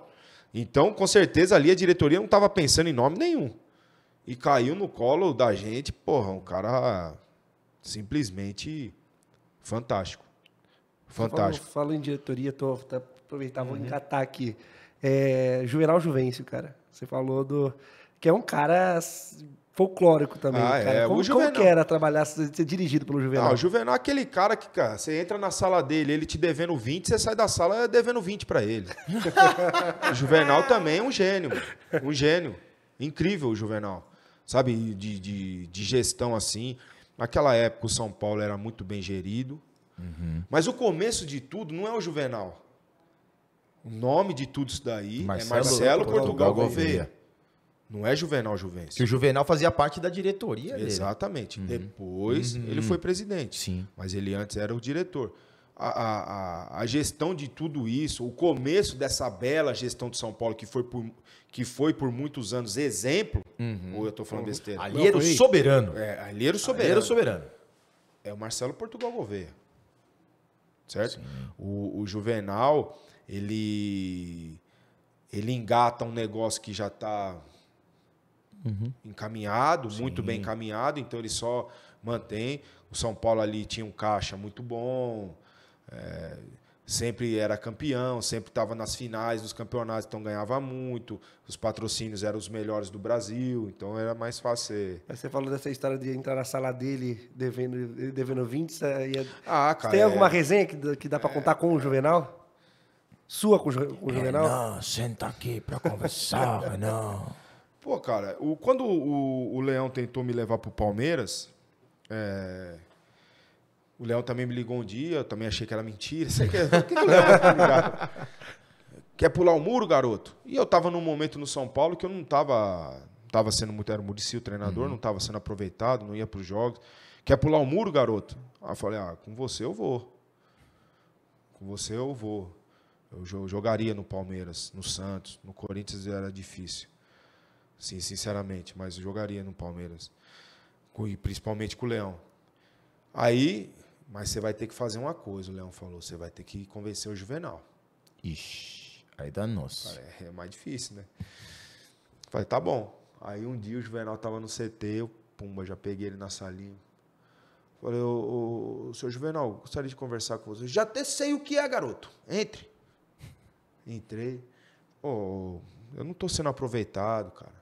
Então, com certeza, ali a diretoria não estava pensando em nome nenhum. E caiu no colo da gente, porra, um cara simplesmente fantástico. Fantástico. Falo, falo em diretoria, tô, aproveitando, tá, aproveitar, vou uhum. engatar aqui. É, Juvenal Juvencio, cara. Você falou do. Que é um cara folclórico também. Ah, cara. É. Como, o Juvenal... como que era trabalhar, ser dirigido pelo Juvenal? Ah, o Juvenal é aquele cara que, cara, você entra na sala dele, ele te devendo 20, você sai da sala devendo 20 para ele. o Juvenal também é um gênio, um gênio. Incrível o Juvenal sabe, de, de, de gestão assim. Naquela época o São Paulo era muito bem gerido. Uhum. Mas o começo de tudo não é o Juvenal. O nome de tudo isso daí Marcelo, é Marcelo Portugal, Gouveia. Não é Juvenal Juvencio. Que o Juvenal fazia parte da diretoria dele. Exatamente. Uhum. Depois uhum. ele foi presidente. Sim. Mas ele antes era o diretor. A, a, a, a, gestão de tudo isso, o começo dessa bela gestão de São Paulo, que foi por, que foi por muitos anos exemplo, uhum. ou eu estou falando besteira? Alheiro soberano. É, alheiro soberano. Alheiro soberano. É o Marcelo Portugal Gouveia. Certo? O, o, Juvenal, ele, ele engata um negócio que já está uhum. encaminhado, Sim. muito bem encaminhado, então ele só mantém. O São Paulo ali tinha um caixa muito bom. É, sempre era campeão, sempre estava nas finais, dos campeonatos, então ganhava muito, os patrocínios eram os melhores do Brasil, então era mais fácil. Ser... Mas você falou dessa história de entrar na sala dele devendo, devendo 20, ia... É, é- ah, cara, tem é... alguma resenha que, que dá para é... contar com o Juvenal? Sua com o, com o é, Juvenal? não senta aqui para conversar, não Pô, cara, o, quando o, o Leão tentou me levar pro Palmeiras, é, o Léo também me ligou um dia, eu também achei que era mentira. Você quer, é. que que o Léo quer pular o muro, garoto? E eu estava num momento no São Paulo que eu não estava tava sendo muito. Era o Murici o treinador, uhum. não estava sendo aproveitado, não ia para os jogos. Quer pular o muro, garoto? Aí eu falei: ah, com você eu vou. Com você eu vou. Eu jogaria no Palmeiras, no Santos, no Corinthians era difícil. Sim, sinceramente, mas jogaria no Palmeiras. principalmente com o Leão. Aí mas você vai ter que fazer uma coisa, o Leão falou. Você vai ter que convencer o Juvenal. Ixi, aí dá nossa. É, é mais difícil, né? Falei, tá bom. Aí um dia o Juvenal tava no CT, eu, pumba, já peguei ele na salinha. Falei, o ô, seu Juvenal, gostaria de conversar com você. Já até sei o que é, garoto. Entre. Entrei. oh, eu não tô sendo aproveitado, cara.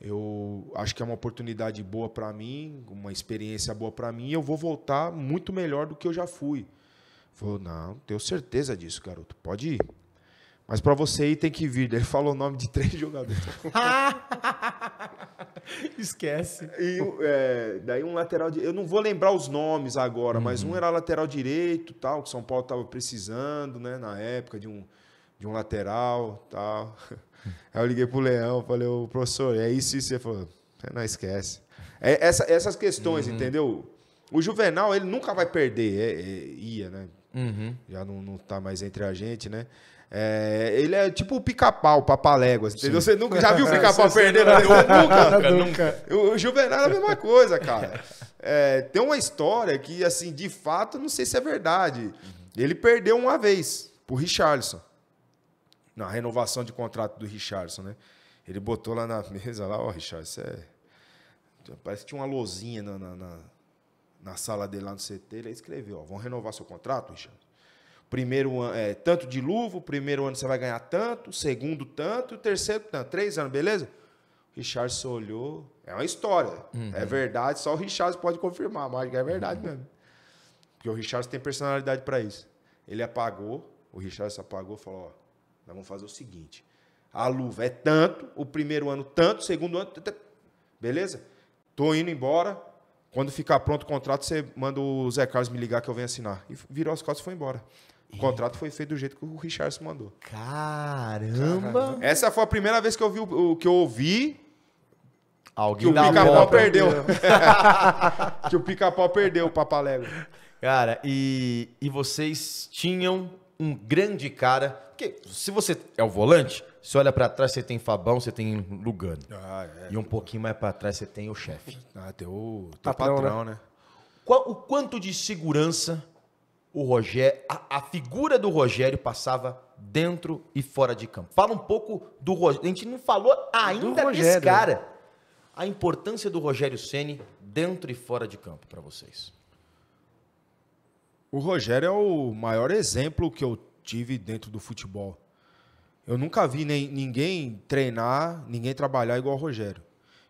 Eu acho que é uma oportunidade boa para mim, uma experiência boa para mim, e eu vou voltar muito melhor do que eu já fui. Falou, não, tenho certeza disso, garoto, pode ir. Mas para você ir tem que vir. Ele falou o nome de três jogadores. Esquece. E, é, daí um lateral de, Eu não vou lembrar os nomes agora, uhum. mas um era lateral direito, tal, que São Paulo estava precisando, né? Na época de um, de um lateral tal. Aí eu liguei pro Leão, falei, o professor, é isso, isso. Ele falou, é, não esquece. É, essa, essas questões, uhum. entendeu? O Juvenal, ele nunca vai perder. É, é, ia, né? Uhum. Já não, não tá mais entre a gente, né? É, ele é tipo o pica-pau, papalégua. entendeu? Você nunca já viu o pica-pau perdendo? nunca, nunca. O, o Juvenal é a mesma coisa, cara. É, tem uma história que, assim, de fato, não sei se é verdade. Uhum. Ele perdeu uma vez pro Richarlison na renovação de contrato do Richardson, né? Ele botou lá na mesa, lá, ó, oh, Richardson, é... parece que tinha uma lozinha na, na, na, sala dele lá no CT, ele escreveu, ó, vão renovar seu contrato, Richardson? Primeiro ano, é, tanto de luva, primeiro ano você vai ganhar tanto, segundo tanto, o terceiro tanto, três anos, beleza? O Richardson olhou, é uma história, uhum. é verdade, só o Richardson pode confirmar, mas é verdade uhum. mesmo. Porque o Richardson tem personalidade para isso. Ele apagou, o Richardson apagou e falou, ó, nós vamos fazer o seguinte: a luva é tanto, o primeiro ano tanto, o segundo ano. Beleza? Tô indo embora. Quando ficar pronto o contrato, você manda o Zé Carlos me ligar que eu venho assinar. E virou as costas e foi embora. O contrato foi feito do jeito que o Richardson mandou. Caramba! Essa foi a primeira vez que eu vi o que eu ouvi Alguém que o pica-pau perdeu. que o pica-pau perdeu o Papalégua. Cara, e, e vocês tinham um grande cara. Porque se você é o volante, você olha para trás, você tem Fabão, você tem Lugano. Ah, é, e é um pouquinho mais para trás, você tem o chefe. Ah, tem o tem patrão, patrão, né? né? Qual, o quanto de segurança o Rogério, a, a, figura do Rogério passava dentro e fora de campo. Fala um pouco do Rogério. A gente não falou ainda desse né? cara. A importância do Rogério Ceni dentro e fora de campo para vocês. O Rogério é o maior exemplo que eu tive dentro do futebol. Eu nunca vi nem, ninguém treinar, ninguém trabalhar igual o Rogério.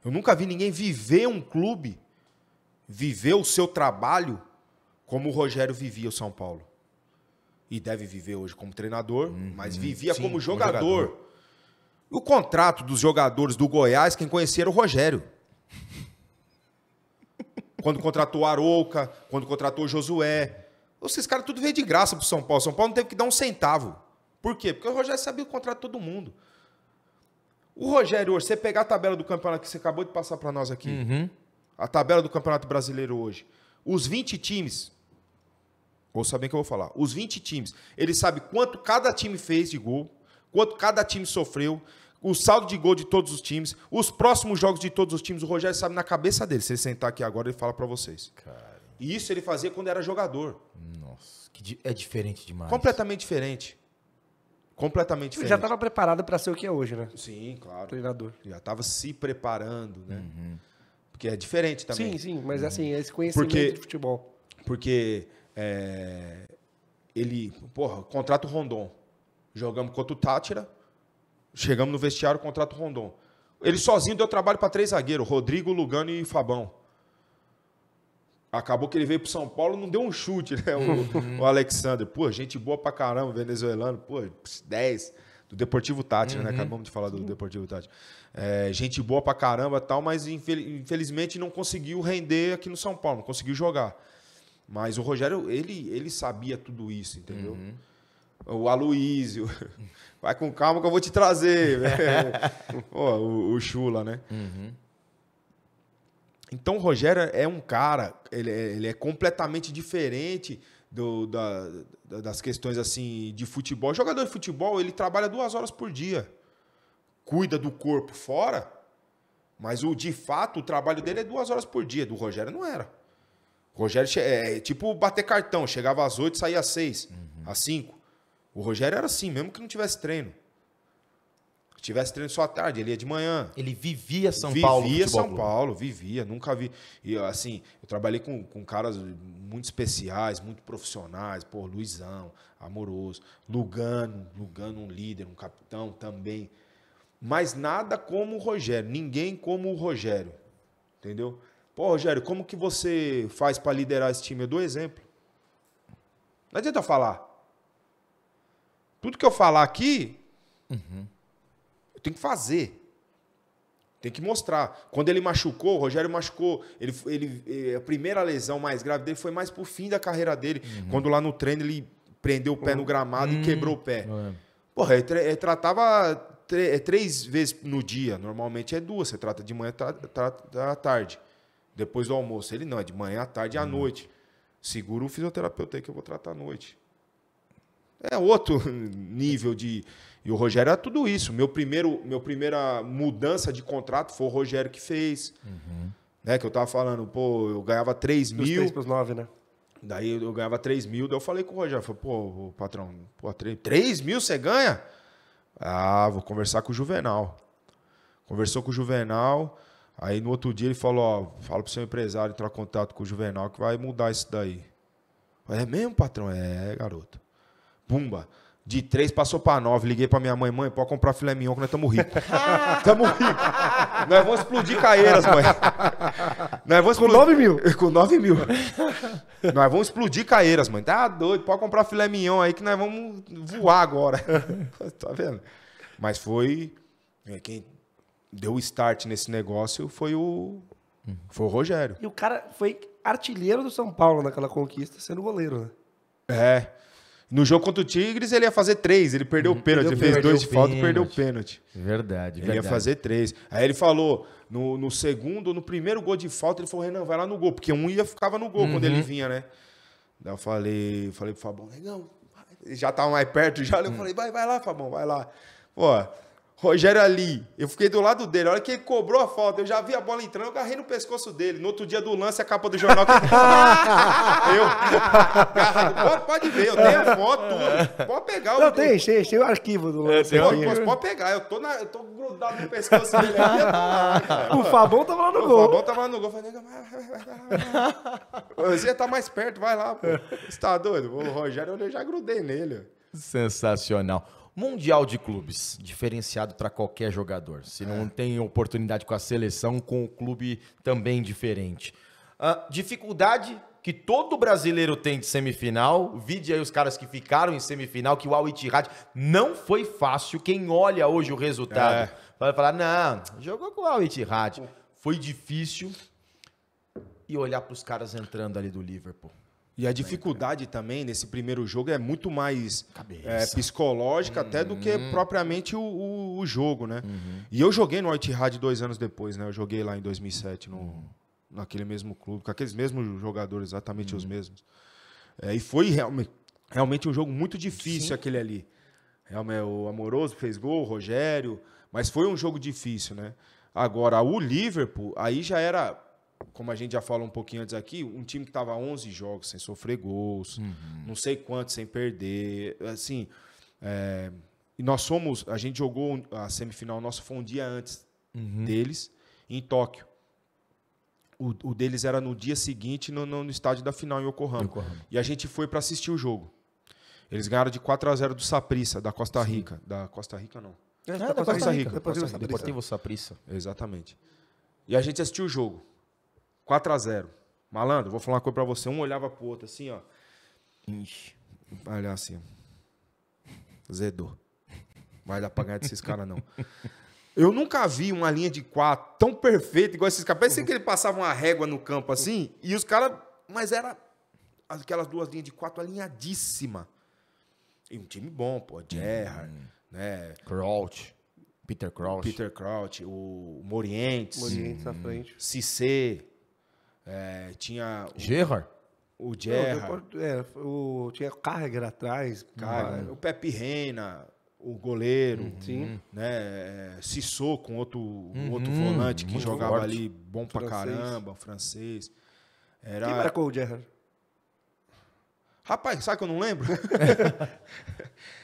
Eu nunca vi ninguém viver um clube, viver o seu trabalho como o Rogério vivia o São Paulo. E deve viver hoje como treinador, uhum. mas vivia sim, como jogador. Como jogador. O contrato dos jogadores do Goiás, quem conhecia era o Rogério. quando contratou Arouca, quando contratou Josué, esses caras tudo veio de graça pro São Paulo. São Paulo não teve que dar um centavo. Por quê? Porque o Rogério sabia o contrato de todo mundo. O Rogério hoje, você pegar a tabela do campeonato que você acabou de passar para nós aqui, uhum. a tabela do Campeonato Brasileiro hoje, os 20 times, ou sabem o que eu vou falar, os 20 times, ele sabe quanto cada time fez de gol, quanto cada time sofreu, o saldo de gol de todos os times, os próximos jogos de todos os times, o Rogério sabe na cabeça dele. Se ele sentar aqui agora, ele fala para vocês. Caramba. E isso ele fazia quando era jogador. Nossa, que di é diferente demais. Completamente diferente. Completamente diferente. Ele já estava preparado para ser o que é hoje, né? Sim, claro. Treinador. Já estava se preparando, né? Uhum. Porque é diferente também. Sim, sim, mas uhum. assim, é esse conhecimento porque, de futebol. Porque é, ele, porra, contrato Rondon. Jogamos contra o Tátira, chegamos no vestiário, contrato Rondon. Ele sozinho deu trabalho para três zagueiros, Rodrigo, Lugano e Fabão acabou que ele veio pro São Paulo não deu um chute, né? O, uhum. o Alexander. Pô, gente boa pra caramba, venezuelano, pô, 10. Do Deportivo Tati, né? uhum. né? Acabamos de falar do Deportivo Tati. É, gente boa pra caramba tal, mas infelizmente não conseguiu render aqui no São Paulo, não conseguiu jogar. Mas o Rogério, ele, ele sabia tudo isso, entendeu? Uhum. O Aloísio. Vai com calma que eu vou te trazer. Né? Pô, o, o Chula, né? Uhum. Então o Rogério é um cara, ele é, ele é completamente diferente do, da, das questões assim de futebol. jogador de futebol, ele trabalha duas horas por dia. Cuida do corpo fora, mas o de fato, o trabalho dele é duas horas por dia. Do Rogério não era. O Rogério é, é tipo bater cartão, chegava às oito, saía às seis, uhum. às cinco. O Rogério era assim, mesmo que não tivesse treino tivesse treino só à tarde, ele ia de manhã. Ele vivia São vivia Paulo. Vivia São Paulo, vivia, nunca vi. E assim, eu trabalhei com, com caras muito especiais, muito profissionais, pô, Luizão, amoroso, Lugano, Lugano, um líder, um capitão também. Mas nada como o Rogério, ninguém como o Rogério. Entendeu? Pô, Rogério, como que você faz para liderar esse time? Eu dou exemplo. Não adianta falar. Tudo que eu falar aqui, uhum eu tenho que fazer. Tem que mostrar. Quando ele machucou, o Rogério machucou. Ele, ele, eh, a primeira lesão mais grave dele foi mais pro fim da carreira dele. Uhum. Quando lá no treino ele prendeu o pé no uhum. gramado uhum. e quebrou o pé. Uhum. Porra, ele, ele tratava é, três vezes no dia. Normalmente é duas. Você trata de manhã trata à tarde. Depois do almoço. Ele não, é de manhã à tarde e à uhum. noite. Segura o fisioterapeuta aí que eu vou tratar à noite. É outro nível de, e o Rogério era é tudo isso. Meu primeiro, meu primeira mudança de contrato foi o Rogério que fez. Uhum. Né, que eu tava falando, pô, eu ganhava 3 Dos mil. 3 para os 9, né? Daí eu ganhava 3 mil, daí eu falei com o Rogério, falei, pô, patrão, pô, 3, 3 mil você ganha? Ah, vou conversar com o Juvenal. Conversou com o Juvenal, aí no outro dia ele falou, ó, fala pro seu empresário entrar em contato com o Juvenal que vai mudar isso daí. é mesmo, patrão? É, garoto. Pumba. De três passou para nove. Liguei para minha mãe, mãe, pode comprar filé mignon que nós estamos ricos. Estamos ricos. nós vamos explodir Caeiras, mãe. Nós vamos explodir... Com nove mil. Com nove mil. nós vamos explodir Caeiras, mãe. Tá doido, pode comprar filé mignon aí que nós vamos voar agora. tá vendo? Mas foi... É, quem deu o start nesse negócio foi o... Foi o Rogério. E o cara foi artilheiro do São Paulo naquela conquista, sendo goleiro, né? É. No jogo contra o Tigres, ele ia fazer três. Ele perdeu o uhum. pênalti. ele fez dois de falta e perdeu o pênalti. Verdade, Ele ia fazer três. Aí ele falou, no, no segundo, no primeiro gol de falta, ele falou, Renan, vai lá no gol. Porque um ia, ficava no gol uhum. quando ele uhum. vinha, né? Daí eu falei, falei pro Fabão, Renan, já tava mais perto já. Eu hum. falei, vai, vai lá, Fabão, vai lá. Pô... Rogério ali, eu fiquei do lado dele. A hora que ele cobrou a falta, eu já vi a bola entrando, eu agarrei no pescoço dele. No outro dia do lance, a capa do jornal. Que... eu. Pô, pode ver, eu tenho a foto, Pode pegar. Não, eu... tem, tem, tem o arquivo do é, lance. É, pode, pode, pode pegar, eu tô, na, eu tô grudado no pescoço dele. Lá, o Fabão tava lá no o gol. O Fabão tava lá no gol. Falei, você tá mais perto, vai lá, pô. Você tá doido? O Rogério, eu já grudei nele. Sensacional. Mundial de clubes, diferenciado para qualquer jogador. Se não é. tem oportunidade com a seleção, com o clube também diferente. Uh, dificuldade que todo brasileiro tem de semifinal. Vide aí os caras que ficaram em semifinal, que o Al Ittihad não foi fácil. Quem olha hoje o resultado é. vai falar, não, jogou com o Al Ittihad. Foi difícil. E olhar para os caras entrando ali do Liverpool. E a dificuldade também nesse primeiro jogo é muito mais é, psicológica até do que uhum. propriamente o, o, o jogo, né? Uhum. E eu joguei no Etihad dois anos depois, né? Eu joguei lá em 2007 no, uhum. naquele mesmo clube, com aqueles mesmos jogadores, exatamente os uhum. mesmos. É, e foi realmente, realmente um jogo muito difícil Sim. aquele ali. Realmente, o Amoroso fez gol, o Rogério, mas foi um jogo difícil, né? Agora, o Liverpool, aí já era como a gente já falou um pouquinho antes aqui, um time que estava 11 jogos sem sofrer gols, uhum. não sei quantos sem perder, assim, é, e nós somos, a gente jogou a semifinal nossa foi um dia antes uhum. deles em Tóquio. O, o, deles era no dia seguinte no, no, no estádio da final em Yokohama. Yokohama. E a gente foi para assistir o jogo. Eles ganharam de 4 a 0 do Saprissa, da Costa Rica. Sim. Da Costa Rica, não. É, da, da Costa, Costa Rica. Rica. Deportivo Saprissa. Exatamente. E a gente assistiu o jogo. 4 a 0 Malandro, vou falar uma coisa pra você. Um olhava pro outro assim, ó. Ixi. Vai olhar assim. Zedou. Vai dar pra ganhar desses caras, não. Eu nunca vi uma linha de quatro tão perfeita igual esses caras. Parecia que ele passava uma régua no campo assim, e os caras. Mas era aquelas duas linhas de quatro alinhadíssima. E um time bom, pô. Gerrard, hum. né? Crouch. Peter Crouch. Peter Crouch, o Morientes. Morientes hum. à frente. Cissé. É, tinha. O, Gerard? O Gerard. é, o, tinha Carreger atrás. o Pepe Reina, o goleiro. Uhum. Sim. Né, é, Cissô com outro, uhum. outro volante que Muito jogava forte. ali bom pra francês. caramba, francês. Era... Quem marcou o Gerard? Rapaz, sabe que eu não lembro?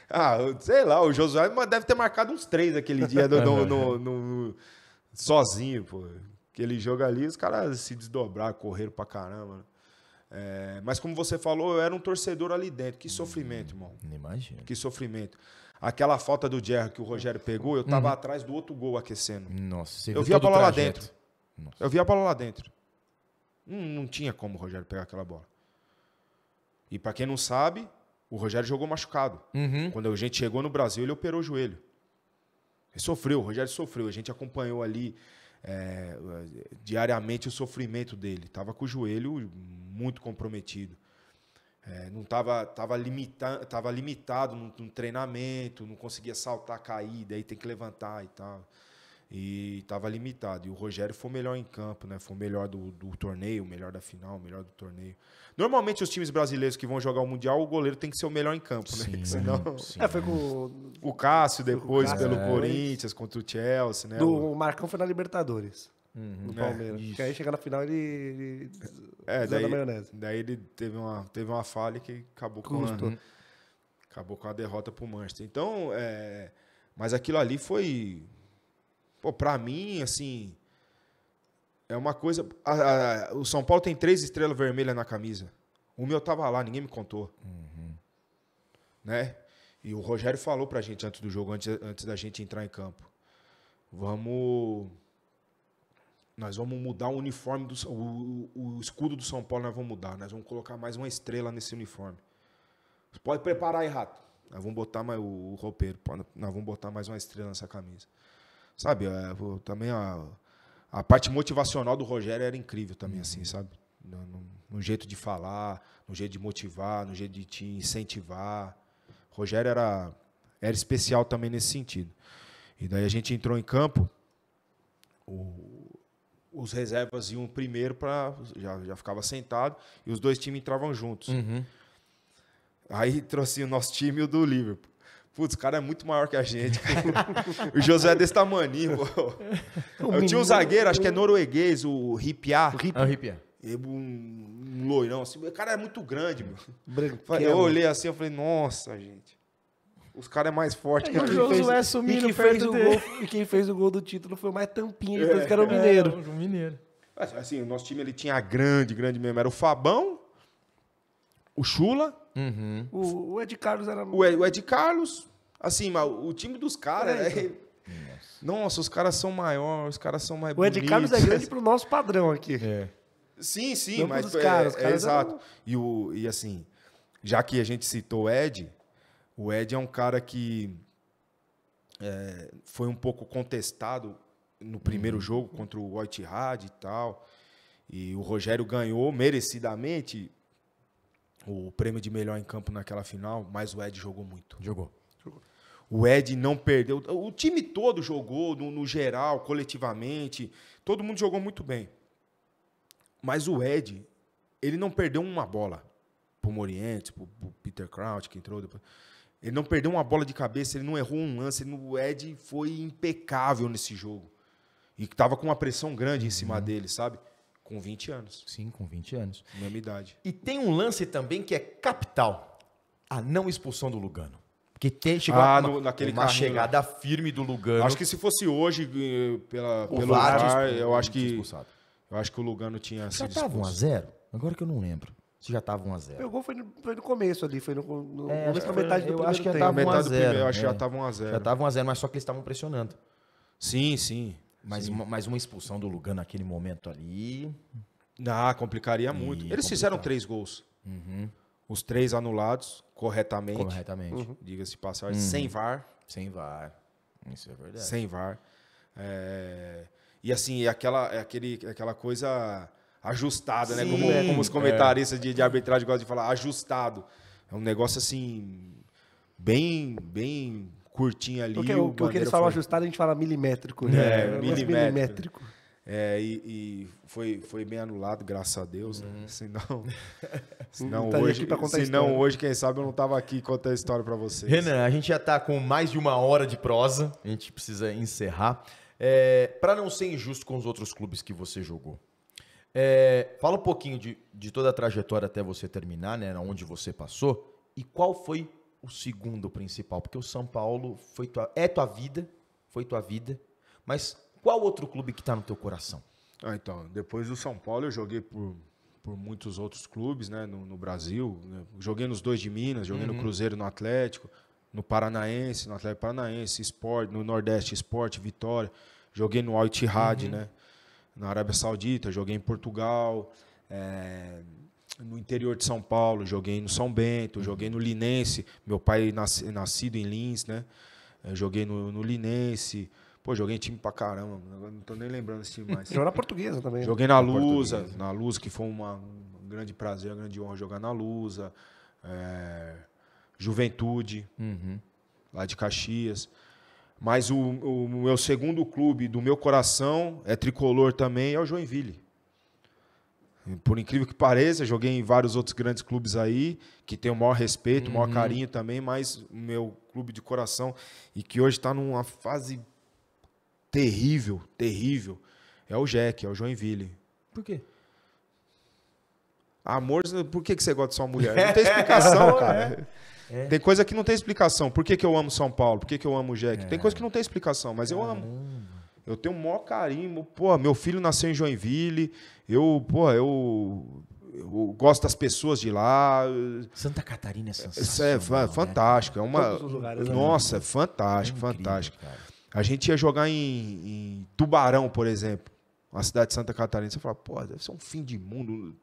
ah, sei lá, o Josué deve ter marcado uns três aquele dia no, no, é no, no sozinho, pô. Aquele jogo ali, os caras se desdobraram, correram pra caramba. Né? É, mas como você falou, eu era um torcedor ali dentro. Que sofrimento, irmão. Hum, não Que sofrimento. Aquela falta do Jerry que o Rogério pegou, eu tava uhum. atrás do outro gol aquecendo. Nossa, você Eu vi a bola lá dentro. Nossa. Eu vi a bola lá dentro. Não, não tinha como o Rogério pegar aquela bola. E para quem não sabe, o Rogério jogou machucado. Uhum. Quando a gente chegou no Brasil, ele operou o joelho. Ele sofreu, o Rogério sofreu. A gente acompanhou ali é, diariamente o sofrimento dele. Tava com o joelho muito comprometido. É, não estava tava limita, tava limitado no, no, treinamento, não conseguia saltar, cair, daí tem que levantar e tal e estava limitado. E o Rogério foi o melhor em campo, né? Foi o melhor do, do torneio, o melhor da final, o melhor do torneio. Normalmente os times brasileiros que vão jogar o Mundial, o goleiro tem que ser o melhor em campo, né? sim, né? Senão... Sim. É, foi com o Cássio depois o pelo é. Corinthians, contra o Chelsea, né? Do, o Marcão foi na Libertadores. Uhum, é, Palmeiras. É, aí chegar na final ele. ele é, daí, daí ele teve uma, teve uma falha que acabou com, a, uhum. acabou com a derrota pro Manchester. Então, é, mas aquilo ali foi Pô, pra mim, assim. É uma coisa. A, a, o São Paulo tem três estrelas vermelhas na camisa. O meu tava lá, ninguém me contou. Uhum. Né? E o Rogério falou pra gente antes do jogo, antes, antes da gente entrar em campo. Vamos. Nós vamos mudar o uniforme, do, o, o escudo do São Paulo nós vamos mudar. Nós vamos colocar mais uma estrela nesse uniforme. Pode preparar aí, Rato. Nós vamos botar mais o, o roupeiro. Nós vamos botar mais uma estrela nessa camisa sabe? É, também a, a parte motivacional do Rogério era incrível também, assim, uhum. sabe? No, no, no, jeito de falar, no jeito de motivar, no jeito de te incentivar. O Rogério era, era especial também nesse sentido. E daí a gente entrou em campo, o, os reservas iam primeiro para. Já, já ficava sentado, e os dois times entravam juntos. Uhum. Aí trouxe o nosso time e o do Liverpool. Putz, o cara é muito maior que a gente. o José é desse tamaninho, pô. É eu tinha um zagueiro, acho que é norueguês, o Ripiá. O Ripiá. É é um, um loirão, assim. O cara é muito grande, Eu olhei assim, eu falei, nossa, gente. Os caras é mais forte é, que a gente. E o Josué sumindo fez o gol. E quem fez o gol do título foi o mais tampinha, depois é, que era o Mineiro. É, o Mineiro. Assim, o nosso time ele tinha grande, grande mesmo. Era o Fabão, o Chula. Uhum. O, o, Ed Carlos era. O Ed, o Ed Carlos. Assim, mas o time dos caras. É, então. é... Nossa, os caras são maiores, os caras são mais o bonitos. O Ed Carlos é grande pro nosso padrão aqui. É. Sim, sim, Não mas. É, caras, é, caras exato. Eram... E, o, e assim, já que a gente citou o Ed, o Ed é um cara que é, foi um pouco contestado no primeiro uhum. jogo contra o White Had e tal. E o Rogério ganhou merecidamente o prêmio de melhor em campo naquela final, mas o Ed jogou muito. Jogou. O Ed não perdeu. O time todo jogou, no, no, geral, coletivamente. Todo mundo jogou muito bem. Mas o Ed, ele não perdeu uma bola. Pro Morientes, pro, pro Peter Crouch, que entrou depois. Ele não perdeu uma bola de cabeça, ele não errou um lance. o Ed foi impecável nesse jogo. E estava com uma pressão grande em cima uhum. dele, sabe? Com 20 anos. Sim, com 20 anos. Mesma idade. E tem um lance também que é capital. A não expulsão do Lugano. Porque tem, chegou ah, uma, no, naquele uma chegada firme do Lugano. Acho que se fosse hoje, eh, pela, pelo VAR, VAR eu acho que. Expulsado. Eu acho que o Lugano tinha Já estava 1x0? Agora que eu não lembro. Se já estava 1x0. Pegol foi, no, foi no começo ali, foi no, no, é, no acho que já tempo. Metade do primeiro, eu acho que já estava 1x0. É. Já estava 1x0, mas só que eles estavam pressionando. Sim, sim. Mas uma, mas uma expulsão do Lugano naquele momento ali. Ah, complicaria muito. Eles complicado. fizeram três gols. Uhum. Os três anulados corretamente. Corretamente. Uhum. Diga-se passagem. Uhum. Sem VAR. Sem VAR. Isso é verdade. Sem VAR. É... E assim, é aquela, é aquele, é aquela coisa ajustada, Sim, né? Como, como os comentaristas é. de, de, arbitragem gostam de falar, ajustado. É um negócio assim, bem, bem curtinha ali. Porque, o, o que eles falam foi... ajustado, a gente fala milimétrico, é, né? É, é milimétrico. milimétrico. É, e, e, foi, foi bem anulado, graças a Deus. Né? Uhum. Né? Senão, senão, tá hoje, senão hoje, quem sabe, eu não estava aqui contando a história para vocês. Renan, a gente já está com mais de uma hora de prosa, a gente precisa encerrar. É, para não ser injusto com os outros clubes que você jogou, é, fala um pouquinho de, de toda a trajetória até você terminar, né, onde você passou, e qual foi o segundo principal, porque o São Paulo foi tua, é tua vida, foi tua vida, mas qual outro clube que está no teu coração? Ah, então, depois do São Paulo eu joguei por, por muitos outros clubes, né, no, no Brasil, né? joguei nos dois de Minas, joguei uhum. no Cruzeiro, no Atlético, no Paranaense, no Atlético Paranaense, Sport, no Nordeste Esporte, Vitória, joguei no Al Ittihad, uhum. né, na Arábia Saudita, joguei em Portugal, é, no interior de São Paulo, joguei no São Bento, joguei no Linense. Meu pai nas, nascido em Lins, né? Eh, joguei no, no Linense. Pô, joguei em time pra caramba, não tô nem lembrando esse time mais. Eu na portuguesa também. Né? Joguei na, Lusa, na Lusa, que foi uma, um grande prazer, uma grande honra jogar na Lusa. É, Juventude, uhum. lá de Caxias. Mas o, o, meu segundo clube do meu coração é tricolor também, é o Joinville. Por incrível que pareça, joguei em vários outros grandes clubes aí, que tem o maior respeito, o maior uhum. carinho também, mas o meu clube de coração, e que hoje está numa fase terrível, terrível, é o Jack, é o Joinville. Por quê? Amor, por que, que você gosta de sua mulher? Não tem explicação, é. cara. É. Tem coisa que não tem explicação. Por que, que eu amo São Paulo? Por que, que eu amo o Jack? É. Tem coisa que não tem explicação, mas eu amo. Eu tenho o maior carinho. Pô, meu filho nasceu em Joinville. Eu, pô, eu, eu gosto das pessoas de lá. Santa Catarina é, é, é sensacional. Né, é fantástico. Né? É uma, nossa, é fantástico, é incrível, fantástico. Cara. A gente ia jogar em, em Tubarão, por exemplo. Uma cidade de Santa Catarina. Você fala, pô, deve ser um fim de mundo.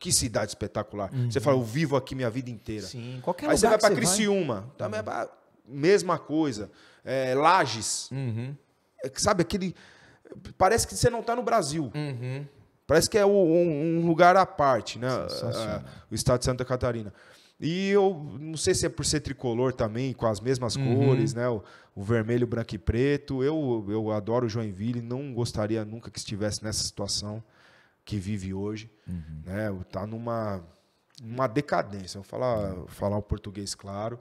Que cidade espetacular. Uhum. Você fala, eu vivo aqui minha vida inteira. Sim, qualquer Aí lugar você vai pra Criciúma. Vai. Também uhum. é mesma coisa. É, Lages. Uhum. É sabe, aquele. Parece que você não está no Brasil. Uhum. Parece que é um, um, lugar à parte, né? É, é, o estado de Santa Catarina. E eu não sei se é por ser tricolor também, com as mesmas uhum. cores, né? O, o, vermelho, branco e preto. Eu, eu adoro o Joinville, não gostaria nunca que estivesse nessa situação que vive hoje. Uhum. Né? Tá numa, uma decadência. Vou falar, falar o português claro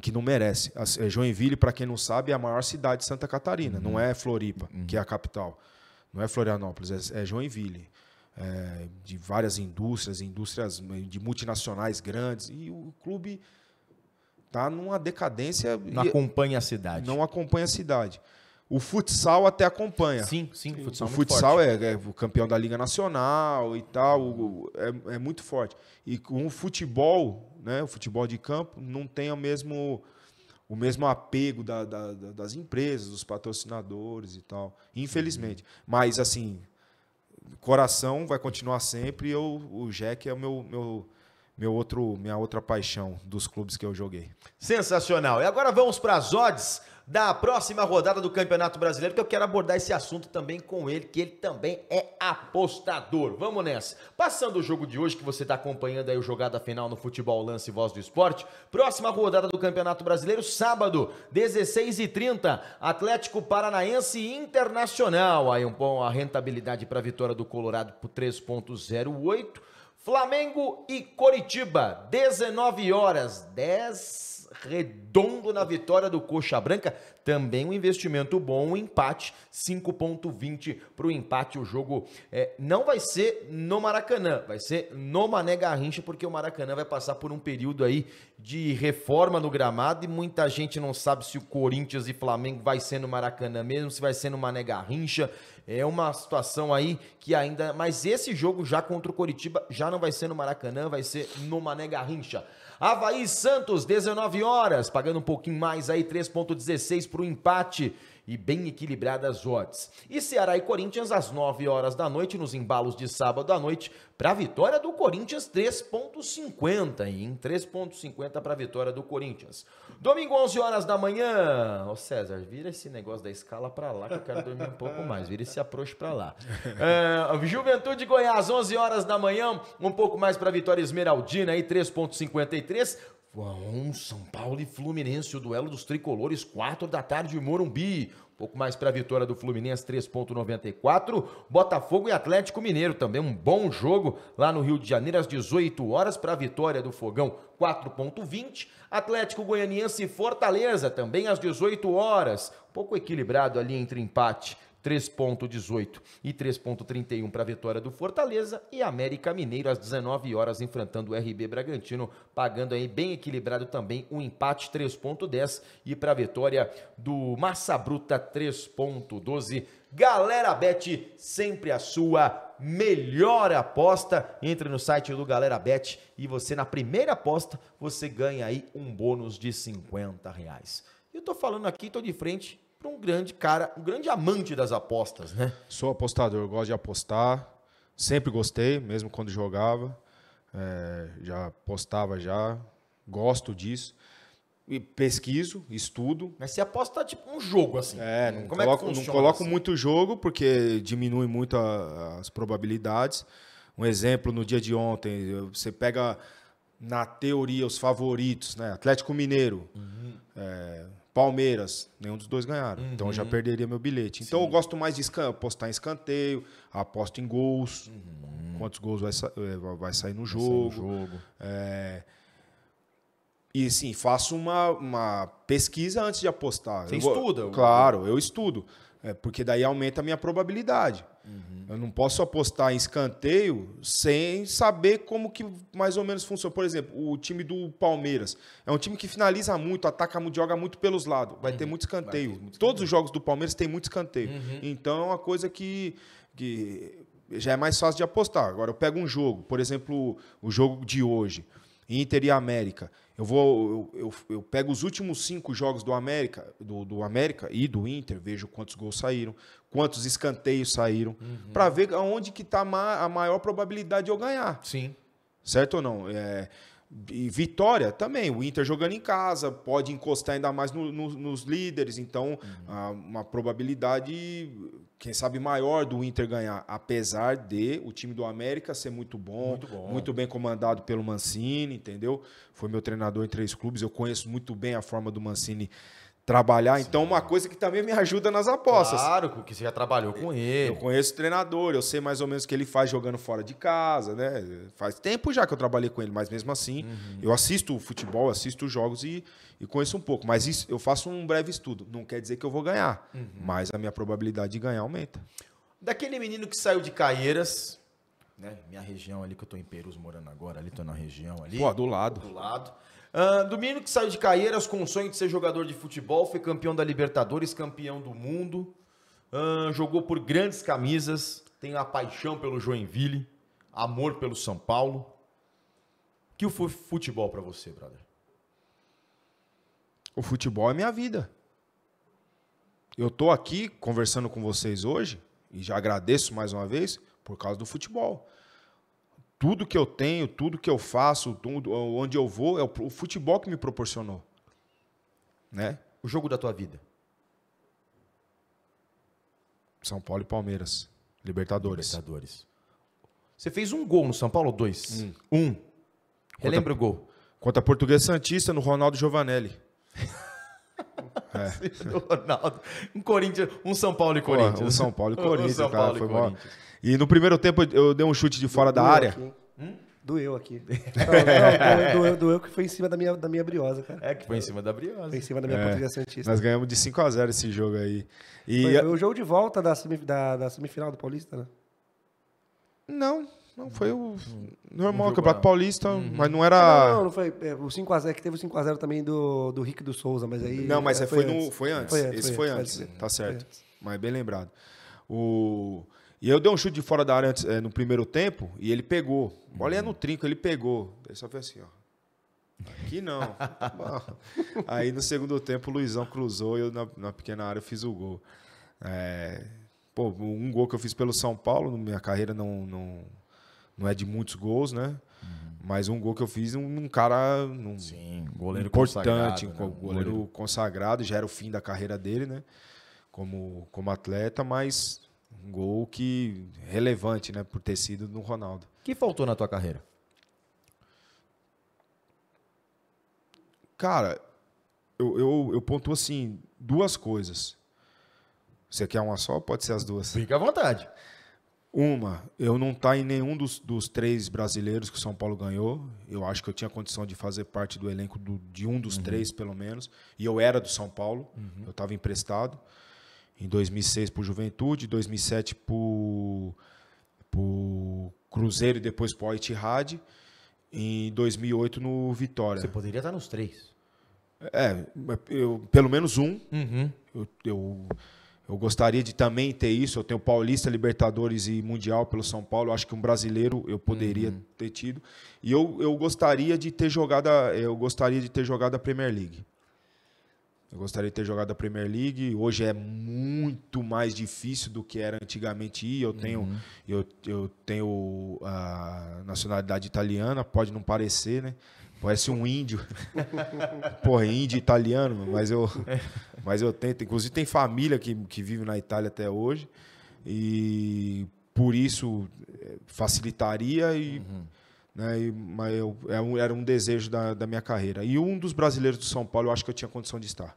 que não merece. É Joinville, para quem não sabe, é a maior cidade de Santa Catarina, uhum. não é Floripa, uhum. que é a capital. Não é Florianópolis, é, é Joinville. É, de várias indústrias, indústrias eh, de multinacionais grandes, e o clube está numa decadência. Não acompanha a cidade. Não acompanha a cidade. O futsal até acompanha. Sim, sim. É o futsal, o futsal é, é, o campeão da Liga Nacional e tal, o, é, é, muito forte. E com o futebol, né, o futebol de campo, não tem o mesmo, o mesmo apego da, da, das empresas, dos patrocinadores e tal, infelizmente. Uhum. Mas, assim, coração vai continuar sempre. Eu, o Jack é o meu, meu meu outro, minha outra paixão dos clubes que eu joguei. Sensacional. E agora vamos para as odds da próxima rodada do Campeonato Brasileiro, que eu quero abordar esse assunto também com ele, que ele também é apostador. Vamos nessa. Passando o jogo de hoje, que você está acompanhando aí o jogada final no Futebol Lance Voz do Esporte, próxima rodada do Campeonato Brasileiro, sábado, 16h30, Atlético Paranaense Internacional. Aí um bom, a rentabilidade para a vitória do Colorado por 3.08 Flamengo e Coritiba, 19 horas, 10 redondo na vitória do Coxa Branca. Também um investimento bom, um empate 5.20 para o empate. O jogo é, não vai ser no Maracanã, vai ser no Mané Garrincha, porque o Maracanã vai passar por um período aí de reforma no gramado e muita gente não sabe se o Corinthians e Flamengo vai ser no Maracanã mesmo, se vai ser no Mané Garrincha. É uma situação aí que ainda. Mas esse jogo já contra o Coritiba já não vai ser no Maracanã, vai ser no Mané Garrincha. Havaí Santos, 19 horas, pagando um pouquinho mais aí, 3,16 para o empate e bem equilibradas odds. E Ceará e Corinthians às 9 horas da noite, nos embalos de sábado à noite, para a vitória do Corinthians 3.50, em 3.50 para a vitória do Corinthians. Domingo 11 horas da manhã, ô César, vira esse negócio da escala para lá que eu quero dormir um pouco mais, vira esse approach para lá. É, Juventude Goiás 11 horas da manhã, um pouco mais para a vitória esmeraldina aí 3.53. 1, São Paulo e Fluminense, o duelo dos tricolores, 4 da tarde, Morumbi. Um pouco mais para a vitória do Fluminense, 3,94. Botafogo e Atlético Mineiro também, um bom jogo lá no Rio de Janeiro, às 18 horas, para a vitória do Fogão, 4,20. Atlético Goianiense e Fortaleza também às 18 horas, um pouco equilibrado ali entre empate 3.18 e 3.31 para a vitória do Fortaleza e América Mineiro às 19 horas enfrentando o RB Bragantino, pagando aí bem equilibrado também o um empate 3.10 e para a vitória do Massa Bruta 3.12. Galera Bet, sempre a sua melhor aposta. Entre no site do Galera Bet e você, na primeira aposta, você ganha aí um bônus de 50 reais. Eu tô falando aqui, tô de frente um grande cara, um grande amante das apostas, né? Sou apostador, gosto de apostar. Sempre gostei, mesmo quando jogava. É, já apostava já. Gosto disso. E pesquiso, estudo. Mas você aposta tipo um jogo, assim. É, não Como é coloco, é não coloco assim? muito jogo, porque diminui muito a, as probabilidades. Um exemplo, no dia de ontem, você pega, na teoria, os favoritos, né? Atlético Mineiro. Uhum. É, Palmeiras, nenhum dos dois ganharam. Uhum. Então eu já uhum. perderia meu bilhete. Então Sim. eu gosto mais de escan apostar em escanteio, aposto em gols, uhum. quantos gols vai, sa eh, vai sair no vai jogo. Sair no jogo. É... E sim, faço uma, uma pesquisa antes de apostar. Você eu, estuda? Claro, eu estudo. É, porque daí aumenta a minha probabilidade. Uhum. Eu não posso apostar em escanteio sem saber como que mais ou menos funciona. Por exemplo, o time do Palmeiras é um time que finaliza muito, ataca muito, joga muito pelos lados. Vai uhum. ter muito escanteio. Ter muito Todos os jogos do Palmeiras têm muito escanteio. Uhum. Então é uma coisa que, que já é mais fácil de apostar. Agora eu pego um jogo, por exemplo, o jogo de hoje, Inter e América. Eu vou. Eu, eu, eu, pego os últimos cinco jogos do América, do, do América e do Inter, vejo quantos gols saíram, quantos escanteios saíram, uhum. para ver aonde que tá a maior probabilidade de eu ganhar. Sim. Certo ou não? É, e vitória também. O Inter jogando em casa, pode encostar ainda mais no, no, nos líderes, então uhum. uma probabilidade quem sabe maior do Inter ganhar, apesar de o time do América ser muito bom, muito bom, muito, bem comandado pelo Mancini, entendeu? Foi meu treinador em três clubes, eu conheço muito bem a forma do Mancini trabalhar. Sim. Então, uma coisa que também me ajuda nas apostas. Claro, porque você já trabalhou com ele. Eu conheço o treinador, eu sei mais ou menos o que ele faz jogando fora de casa, né? Faz tempo já que eu trabalhei com ele, mas mesmo assim, uhum. eu assisto o futebol, assisto os jogos e, e conheço um pouco. Mas isso, eu faço um breve estudo. Não quer dizer que eu vou ganhar, uhum. mas a minha probabilidade de ganhar aumenta. Daquele menino que saiu de Caieiras, né? Minha região ali, que eu tô em Perus morando agora, ali tô na região ali. Pô, do lado. Do lado Uh, ah, Domínio que saiu de Caieiras com o sonho de ser jogador de futebol, foi campeão da Libertadores, campeão do mundo, uh, jogou por grandes camisas, tem a paixão pelo Joinville, amor pelo São Paulo. Que o futebol para você, brother? O futebol é minha vida. Eu tô aqui conversando com vocês hoje e já agradeço mais uma vez por causa do futebol tudo que eu tenho, tudo que eu faço, onde eu vou, é o futebol que me proporcionou. Né? O jogo da tua vida? São Paulo e Palmeiras. Libertadores. Libertadores. Você fez um gol no São Paulo ou dois? Hum. Um. um. Relembra o gol? Contra Português Santista no Ronaldo Giovanelli. é. Ronaldo. Um, Corinthians, um São Paulo e Corinthians. Um São Paulo e Corinthians, um São Paulo cara. E Corinthians. E no primeiro tempo eu dei um chute de fora doeu da área. Aqui, hum? Doeu aqui. Não, não, doeu, doeu, que foi em cima da minha, da minha briosa, cara. É, que foi em cima da briosa. Foi em cima da minha é, portuguesa santista. Nós ganhamos de 5 a 0 esse jogo aí. E foi, foi o jogo de volta da, semif da, da semifinal do Paulista, né? Não, não, foi o hum, normal, Campeonato Paulista, uhum. mas não era. É, não, não, foi. É, o 5x0 é que teve o 5x0 também do, do Rick do Souza, mas aí. Não, mas é, foi, foi, antes. No, foi antes. Foi antes Esse foi, antes, antes. tá certo. Mas bem lembrado. O... E eu dei um chute de fora da área antes, é, no primeiro tempo e ele pegou. bola ia no trinco, ele pegou. Ele só fez assim, ó. Aqui não. Aí no segundo tempo o Luizão cruzou e eu na, na pequena área fiz o gol. É, pô, um gol que eu fiz pelo São Paulo, minha carreira não, não, não é de muitos gols, né? Uhum. Mas um gol que eu fiz, um, um cara um Sim, goleiro importante, consagrado, um né? goleiro, goleiro consagrado, já era o fim da carreira dele, né? Como, como atleta, mas um gol que é relevante, né, por ter sido do Ronaldo. O que faltou na tua carreira? Cara, eu, eu, eu pontuo assim, duas coisas. Você quer uma só? Pode ser as duas. Fica à vontade. Uma, eu não estar tá em nenhum dos, dos, três brasileiros que o São Paulo ganhou. Eu acho que eu tinha condição de fazer parte do elenco do, de um dos uhum. três, pelo menos. E eu era do São Paulo, uhum. eu estava emprestado em 2006 para o Juventude, 2007 para o Cruzeiro e depois o Itihad, em 2008 no Vitória. Você poderia estar nos três. É, eu, pelo menos um. Uhum. Eu, eu, eu, gostaria de também ter isso. Eu tenho Paulista, Libertadores e Mundial pelo São Paulo. acho que um brasileiro eu poderia uhum. ter tido. E eu, eu gostaria de ter jogado. Eu gostaria de ter jogado a Premier League. Eu gostaria de ter jogado a Premier League. Hoje é muito mais difícil do que era antigamente. E eu tenho, uhum. eu, eu tenho a nacionalidade italiana, pode não parecer, né? Parece um índio. Porra, índio italiano, mas eu, mas eu tento. Inclusive tem família que, que vive na Itália até hoje. E por isso é, facilitaria e. Uhum né, e, mas eu, é era um desejo da, da minha carreira. E um dos brasileiros do São Paulo, eu acho que eu tinha condição de estar.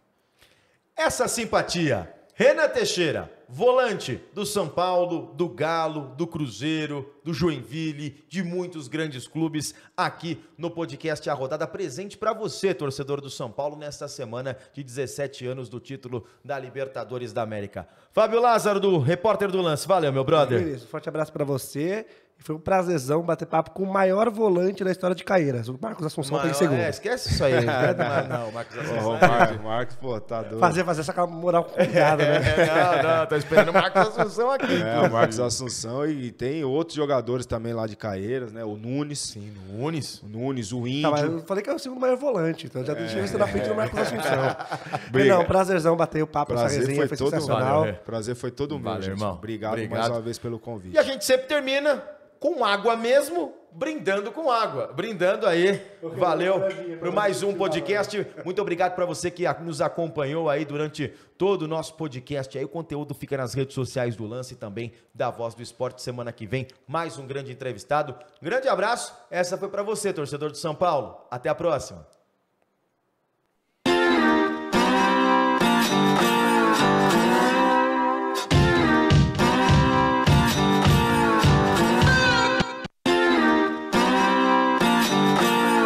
Essa simpatia, Renan Teixeira, volante do São Paulo, do Galo, do Cruzeiro, do Joinville, de muitos grandes clubes, aqui no podcast A Rodada, presente para você, torcedor do São Paulo, nesta semana de 17 anos do título da Libertadores da América. Fábio Lázaro, do Repórter do Lance. Valeu, meu brother. É isso, forte abraço para você. Foi um prazerzão bater papo com o maior volante da história de Caeiras. O Marcos Assunção maior, tem segundo. É, esquece isso aí. não, é não, Marcos Assunção. Oh, Marcos, pô, tá é. doido. Fazer, fazer essa moral complicada, né? É, não, não, tô esperando o Marcos Assunção aqui. É, o Marcos Assunção e, e tem outros jogadores também lá de Caeiras, né? O Nunes. Sim, Nunes. O Nunes, o tá, Índio. Tá, eu falei que é o segundo maior volante, então já deixei você na frente do Marcos Assunção. Briga. Não, prazerzão bater o papo, Prazer essa resenha foi, foi todo sensacional. Valeu, Prazer foi todo mundo, Valeu, gente. irmão. Obrigado, Obrigado mais uma vez pelo convite. E a gente sempre termina com água mesmo, brindando com água. Brindando aí. Valeu por mais um podcast. Muito obrigado para você que nos acompanhou aí durante todo o nosso podcast. Aí o conteúdo fica nas redes sociais do Lance e também da Voz do Esporte semana que vem. Mais um grande entrevistado. Grande abraço. Essa foi para você, torcedor de São Paulo. Até a próxima.